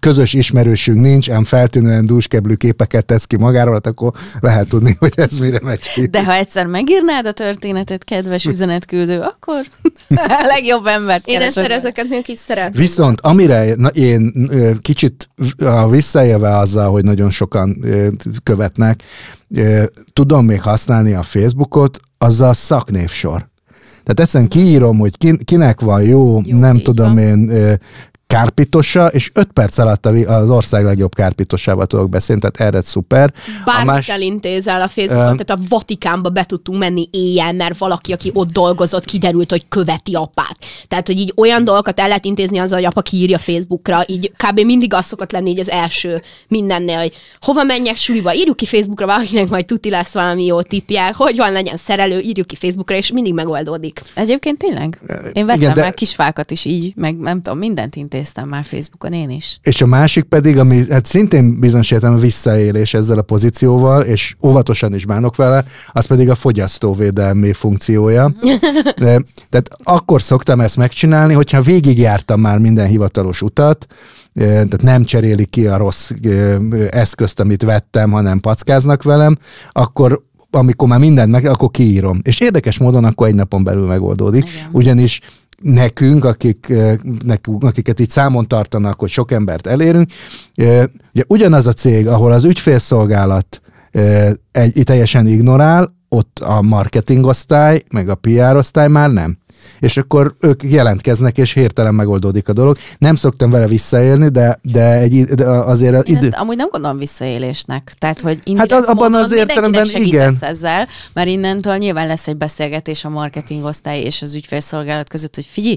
közös ismerősünk nincs, ám feltűnően dúskeblű képeket tesz ki magáról, hát akkor lehet tudni, hogy ez mire megy ki. De ha egyszer megírnád a történetet, kedves üzenetküldő, akkor a legjobb embert Én ezt ezeket még így szeretném. Viszont amire én kicsit visszaélve az azzal, hogy nagyon sokan követnek, tudom még használni a Facebookot, azzal szaknévsor. Tehát egyszerűen kiírom, hogy kinek van jó, jó nem tudom van. én, kárpitosa, és öt perc alatt az ország legjobb kárpitosával tudok beszélni, tehát erre szuper. Bármit a más... elintézel a Facebookon, uh, tehát a Vatikánba be tudtunk menni éjjel, mert valaki, aki ott dolgozott, kiderült, hogy követi apát. Tehát, hogy így olyan dolgokat el lehet intézni az, hogy apa kiírja Facebookra, így kb. mindig az szokott lenni így az első mindennél, hogy hova menjek súlyba, írjuk ki Facebookra, valakinek majd tuti lesz valami jó tipje, hogy van, legyen szerelő, írjuk ki Facebookra, és mindig megoldódik. Egyébként tényleg? Én vettem Igen, de... már kisfákat is így, meg nem tudom, mindent intézni idéztem már Facebookon én is. És a másik pedig, ami hát szintén bizonyos a visszaélés ezzel a pozícióval, és óvatosan is bánok vele, az pedig a fogyasztóvédelmi funkciója. De, tehát akkor szoktam ezt megcsinálni, hogyha végigjártam már minden hivatalos utat, eh, tehát nem cseréli ki a rossz eh, eszközt, amit vettem, hanem packáznak velem, akkor amikor már mindent meg, akkor kiírom. És érdekes módon akkor egy napon belül megoldódik, Igen. ugyanis nekünk, akik, eh, nekünk, akiket itt számon tartanak, hogy sok embert elérünk, eh, ugye ugyanaz a cég, ahol az ügyfélszolgálat eh, egy, teljesen ignorál, ott a osztály, meg a PR osztály már nem és akkor ők jelentkeznek, és hirtelen megoldódik a dolog. Nem szoktam vele visszaélni, de, de, egy, de azért... Az idő... ezt amúgy nem gondolom visszaélésnek. Tehát, hogy hát az, abban az értelemben igen. ezzel, mert innentől nyilván lesz egy beszélgetés a marketing osztály és az ügyfélszolgálat között, hogy figyelj,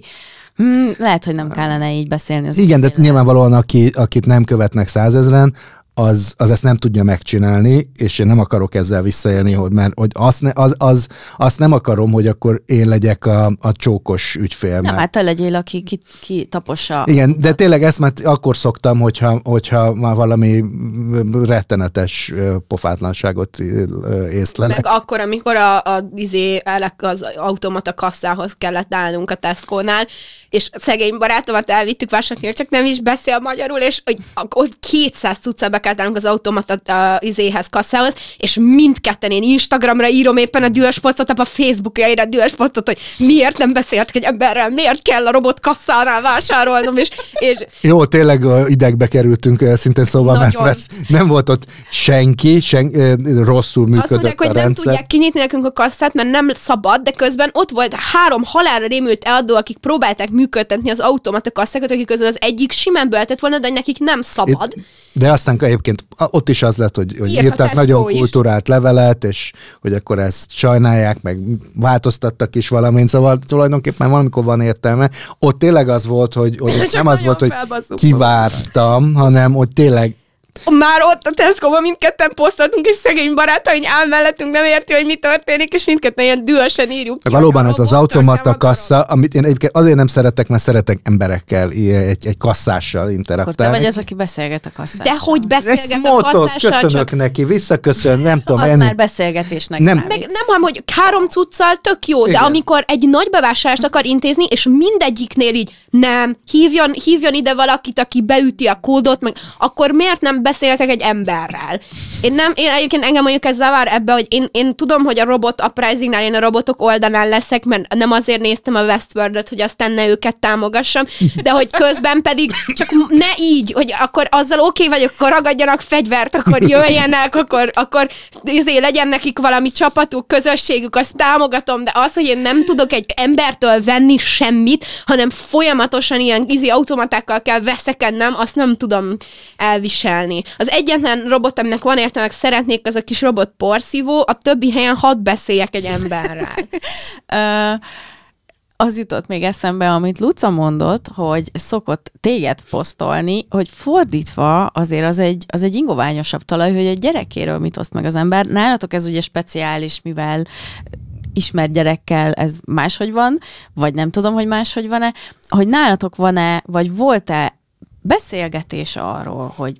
Hmm, lehet, hogy nem kellene így beszélni. Az Igen, de nyilvánvalóan, aki, akit nem követnek százezren, az, az ezt nem tudja megcsinálni, és én nem akarok ezzel visszaélni, hogy, mert hogy azt, ne, az, az, azt nem akarom, hogy akkor én legyek a, a csókos ügyfél. Nem, hát te legyél, aki ki, ki tapossa. Igen, de tényleg ezt már akkor szoktam, hogyha, hogyha már valami rettenetes pofátlanságot észlelek. Meg akkor, amikor a, a izé, az automata kasszához kellett állnunk a tesco és szegény barátomat elvittük vásárolni, csak nem is beszél magyarul, és hogy, ott 200 tucca be kell sétáltálunk az automatat a izéhez, kasszához, és mindketten én Instagramra írom éppen a dühös posztot, a Facebookja ír a dühös posztot, hogy miért nem beszéltek egy emberrel, miért kell a robot kasszánál vásárolnom, és, és... Jó, tényleg idegbe kerültünk szintén szóval, mert, mert, nem volt ott senki, sen, rosszul működött Azt mondják, a hogy rendszer. nem tudják kinyitni nekünk a kasszát, mert nem szabad, de közben ott volt három halálra rémült eladó, akik próbálták működtetni az automata kasszákat, akik közül az egyik simán böltett volna, de nekik nem szabad. Itt, de aztán egyébként ott is az lett, hogy, hogy írtak nagyon kultúrált is. levelet, és hogy akkor ezt sajnálják, meg változtattak is valamint, szóval tulajdonképpen valamikor van értelme. Ott tényleg az volt, hogy, hogy nem az volt, hogy kivártam, hanem hogy tényleg már ott a Tesco-ban mindketten posztoltunk, és szegény barátaink áll mellettünk, nem érti, hogy mi történik, és mindketten ilyen dühösen írjuk. Ki Valóban az az automata kassa, amit én egyébként azért nem szeretek, mert szeretek emberekkel, egy, egy kasszással interaktálni. Akkor te vagy az, aki beszélget a kasszással. De hogy beszélget a kasszással? Köszönök csak... neki, visszaköszön, nem tudom. Az enni. már beszélgetésnek nem. Meg, nem, hanem, hogy három cuccal tök jó, Igen. de amikor egy nagy bevásárlást akar intézni, és mindegyiknél így nem, hívjon, hívjon ide valakit, aki beüti a kódot, meg akkor miért nem beszéltek egy emberrel. Én nem, én egyébként engem mondjuk ez zavar ebbe, hogy én, én tudom, hogy a robot uprisingnál én a robotok oldalán leszek, mert nem azért néztem a westworld hogy aztán ne őket támogassam, de hogy közben pedig csak ne így, hogy akkor azzal oké okay vagyok, akkor ragadjanak fegyvert, akkor jöjjenek, akkor, akkor izé, legyen nekik valami csapatuk, közösségük, azt támogatom, de az, hogy én nem tudok egy embertől venni semmit, hanem folyamatosan ilyen izi automatákkal kell veszekednem, azt nem tudom elviselni beszélni. Az egyetlen robot, aminek van értelme, szeretnék, az a kis robot porszívó, a többi helyen hat beszéljek egy emberrel. az jutott még eszembe, amit Luca mondott, hogy szokott téged posztolni, hogy fordítva azért az egy, az egy ingoványosabb talaj, hogy a gyerekéről mit oszt meg az ember. Nálatok ez ugye speciális, mivel ismert gyerekkel ez máshogy van, vagy nem tudom, hogy máshogy van-e, hogy nálatok van-e, vagy volt-e beszélgetés arról, hogy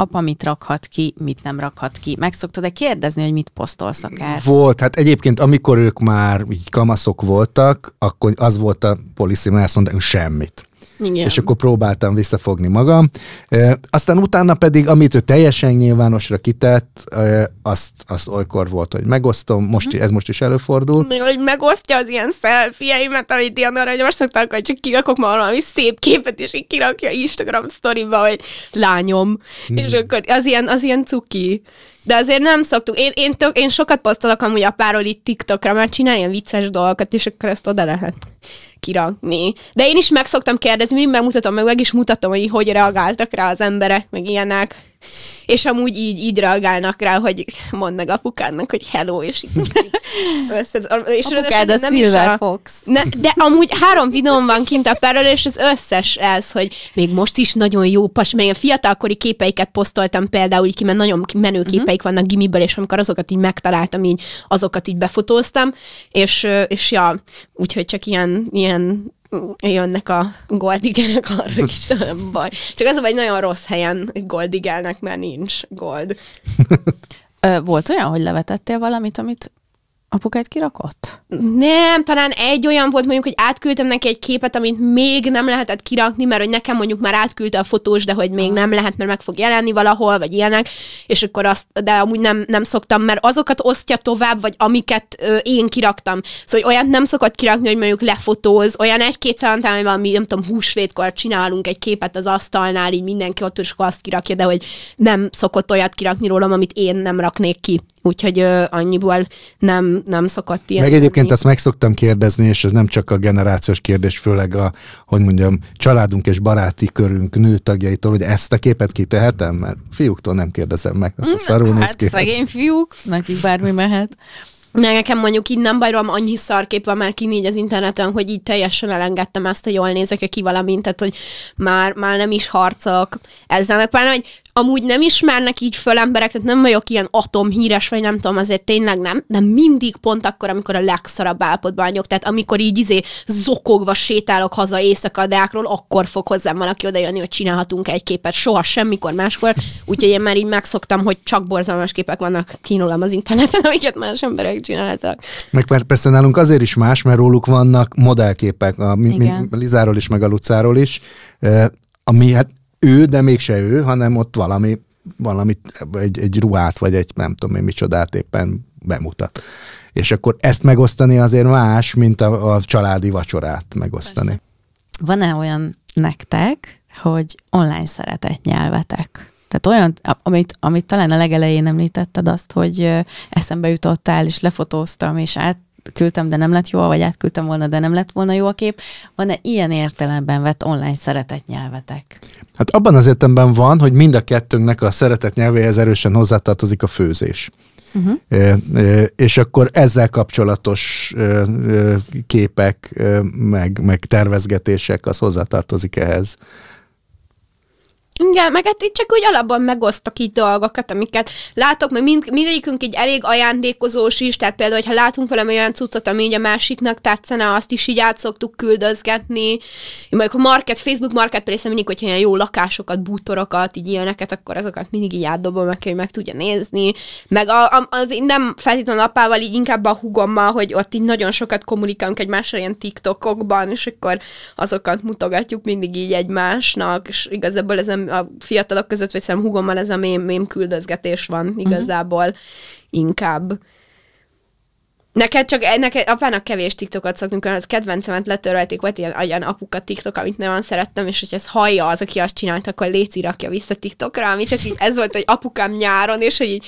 apa mit rakhat ki, mit nem rakhat ki? Meg szoktad-e kérdezni, hogy mit posztolsz akár? Volt, hát egyébként amikor ők már így kamaszok voltak, akkor az volt a policy, mert azt mondták, hogy semmit. Igen. és akkor próbáltam visszafogni magam. Aztán utána pedig, amit ő teljesen nyilvánosra kitett, azt, azt olykor volt, hogy megosztom, most, mhm. ez most is előfordul. Még, hogy megosztja az ilyen szelfieimet, amit ilyen arra, hogy most szoktak, hogy csak kirakok ma valami szép képet, és így kirakja Instagram sztoriba, hogy lányom. Hmm. És akkor az ilyen, az ilyen cuki. De azért nem szoktuk. Én, én, tök, én sokat posztolok amúgy apáról itt TikTokra, mert csinál ilyen vicces dolgokat, és akkor ezt oda lehet kirakni. De én is meg szoktam kérdezni, meg megmutatom, meg meg is mutatom, hogy hogy reagáltak rá az emberek, meg ilyenek. És amúgy így, így reagálnak rá, hogy mondd meg apukának, hogy hello, és így, így össze, és Apukád a nem Silver is a, Fox. Ne, de amúgy három videón van kint a perről, és az összes ez, hogy még most is nagyon jó pas, mert a fiatalkori képeiket posztoltam például így ki, mert nagyon menő mhm. képeik uh-huh. vannak gimiből, és amikor azokat így megtaláltam, így azokat így befotóztam, és, és ja, úgyhogy csak ilyen, ilyen jönnek a goldigerek, arra is nem baj. Csak az, hogy nagyon rossz helyen goldigelnek, mert nincs gold. Volt olyan, hogy levetettél valamit, amit Apukád kirakott? Nem, talán egy olyan volt mondjuk, hogy átküldtem neki egy képet, amit még nem lehetett kirakni, mert hogy nekem mondjuk már átküldte a fotós, de hogy még nem lehet, mert meg fog jelenni valahol, vagy ilyenek, és akkor azt, de amúgy nem, nem szoktam, mert azokat osztja tovább, vagy amiket ö, én kiraktam. Szóval hogy olyat nem szokott kirakni, hogy mondjuk lefotóz, olyan egy-kétszer, hogy valami, nem tudom, húsvétkor csinálunk egy képet az asztalnál, így mindenki ott, és akkor azt kirakja, de hogy nem szokott olyat kirakni rólam, amit én nem raknék ki. Úgyhogy ö, annyiból nem, nem szokott ilyen. Meg egyébként lenni. azt meg szoktam kérdezni, és ez nem csak a generációs kérdés, főleg a, hogy mondjam, családunk és baráti körünk nőtagjaitól, hogy ezt a képet kitehetem, mert fiúktól nem kérdezem meg. Hát, mm, hát ki. szegény fiúk, nekik bármi mehet. Ne, nekem mondjuk így nem bajom, annyi szarkép van már kint így az interneten, hogy így teljesen elengedtem ezt, hogy jól nézek ki valamint, tehát hogy már, már nem is harcok. Ezzel meg pláne, hogy amúgy nem ismernek így föl emberek, tehát nem vagyok ilyen atomhíres, vagy nem tudom, azért tényleg nem, de mindig pont akkor, amikor a legszarabb állapotban vagyok, tehát amikor így izé zokogva sétálok haza éjszakadákról, akkor fog hozzám valaki oda jönni, hogy csinálhatunk egy képet, soha semmikor máskor, úgyhogy én már így megszoktam, hogy csak borzalmas képek vannak kínulom az interneten, amiket más emberek csináltak. Meg persze nálunk azért is más, mert róluk vannak modellképek, a, mi, mi, Lizáról is, meg a Lucáról is, ami hát ő, de mégse ő, hanem ott valami, valamit, egy, egy ruhát, vagy egy nem tudom én micsodát éppen bemutat. És akkor ezt megosztani azért más, mint a, a családi vacsorát megosztani. Persze. Van-e olyan nektek, hogy online szeretett nyelvetek? Tehát olyan, amit, amit talán a legelején említetted azt, hogy eszembe jutottál, és lefotóztam, és át küldtem, de nem lett jó, vagy átküldtem volna, de nem lett volna jó a kép. Van-e ilyen értelemben vett online szeretett nyelvetek? Hát abban az értelemben van, hogy mind a kettőnknek a szeretett nyelvéhez erősen hozzátartozik a főzés. Uh-huh. Mhm. É, és akkor ezzel kapcsolatos képek, meg, meg tervezgetések, az hozzátartozik ehhez. Igen, meg hát itt csak úgy alapban megosztok így dolgokat, amiket látok, mert mind, mindegyikünk egy elég ajándékozós is, tehát például, ha látunk valami olyan cuccot, ami így a másiknak tetszene, azt is így át szoktuk küldözgetni. Mondjuk a market, Facebook market marketplace mindig, hogyha ilyen jó lakásokat, bútorokat, így ilyeneket, akkor azokat mindig így átdobom meg, hogy meg tudja nézni. Meg a, a, az én nem feltétlenül apával, így inkább a hugommal, hogy ott így nagyon sokat kommunikálunk egymással ilyen TikTokokban, és akkor azokat mutogatjuk mindig így egymásnak, és igazából ez nem a fiatalok között, vagy szerintem hugommal ez a mém, mém küldözgetés van mhm. igazából uh-huh. inkább. Neked csak, eh, neked, apának kevés TikTokot szoktunk, az kedvencemet letörölték, volt ilyen agyan apuka TikTok, amit nagyon szerettem, és hogy ez hallja az, aki azt csinálta, akkor Léci rakja vissza TikTokra, ami csak így ez volt, hogy apukám nyáron, és hogy így,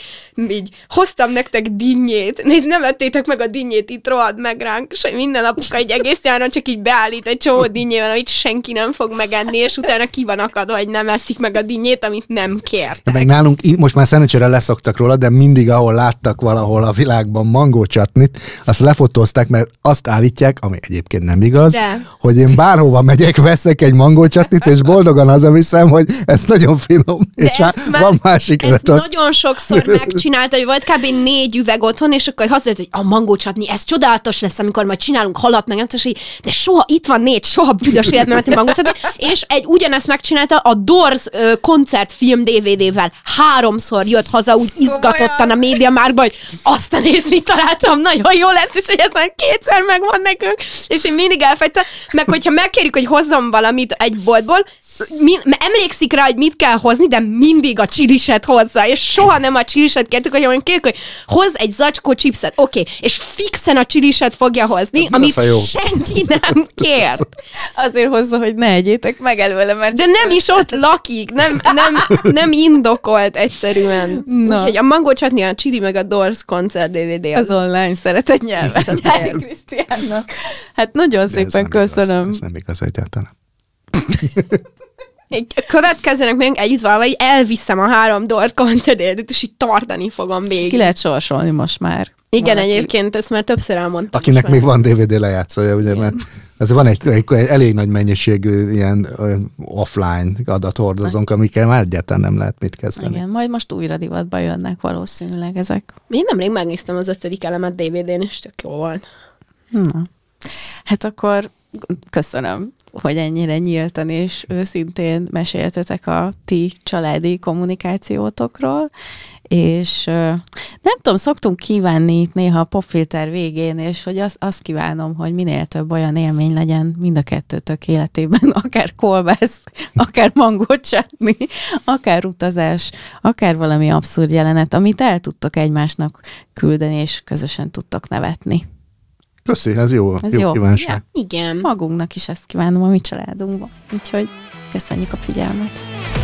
így hoztam nektek dinnyét, nézd, nem vettétek meg a dinnyét, itt rohadt meg ránk, és minden apuka egy egész nyáron csak így beállít egy csomó dinnyével, amit senki nem fog megenni, és utána ki van akadva, hogy nem eszik meg a dinnyét, amit nem kértek. Meg nálunk, most már szerencsére leszoktak róla, de mindig, ahol láttak valahol a világban mangócsatnit, képét, azt lefotózták, mert azt állítják, ami egyébként nem igaz, De. hogy én bárhova megyek, veszek egy mangócsatnit, és boldogan hazaviszem, hogy ez nagyon finom, De és már, van másik ezt retot. nagyon sokszor megcsinálta, hogy volt kb. négy üveg otthon, és akkor hazajött, hogy a mangócsatni, ez csodálatos lesz, amikor majd csinálunk halat, meg nem de soha itt van négy, soha büdös életben mentem mangócsatni, és egy ugyanezt megcsinálta a Doors koncertfilm DVD-vel. Háromszor jött haza úgy izgatottan a média márba, hogy azt a nézni találtam, nagyon nagyon jó lesz, és hogy ez már kétszer megvan nekünk, és én mindig elfejtem, meg hogyha megkérjük, hogy hozzam valamit egy boltból, mi, emlékszik rá, hogy mit kell hozni, de mindig a csiliset hozza, és soha nem a csiliset kértük, hogy mondjuk kérjük, hogy hoz egy zacskó chipset, oké, okay, és fixen a csiliset fogja hozni, de amit senki nem kér. Azért hozza, hogy ne egyétek meg előle, mert... De nem is ott lakik, nem, nem, nem indokolt egyszerűen. Na. Úgyhogy a mango csatni, a csili meg a Doors koncert DVD. Az, az online szeretett nyelven Nyári Krisztiánnak. Hát nagyon De szépen köszönöm. Igaz, ez nem igaz egyáltalán. Következőnek még együtt valahogy elviszem a három dort koncertért, és így tartani fogom végig. Ki lehet sorsolni most már? Igen, van egyébként ezt már többször elmondtam. Akinek még van DVD lejátszója, ugye, mert ez van egy, egy, egy elég nagy mennyiségű ilyen offline adathordozónk, amikkel már egyáltalán nem lehet mit kezdeni. Igen, majd most újra divatba jönnek valószínűleg ezek. Én nemrég megnéztem az ötödik elemet DVD-n, és tök jó volt. Na. Hát akkor köszönöm, hogy ennyire nyíltan és őszintén meséltetek a ti családi kommunikációtokról, és nem tudom, szoktunk kívánni itt néha a popfilter végén, és hogy az, azt kívánom, hogy minél több olyan élmény legyen mind a kettőtök életében, akár kolbász, akár mangót csatni, akár utazás, akár valami abszurd jelenet, amit el tudtok egymásnak küldeni, és közösen tudtok nevetni. Köszi, ez jó, ez jó, jó kívánság. Ja, igen. Magunknak is ezt kívánom a mi családunkban. Úgyhogy köszönjük a figyelmet.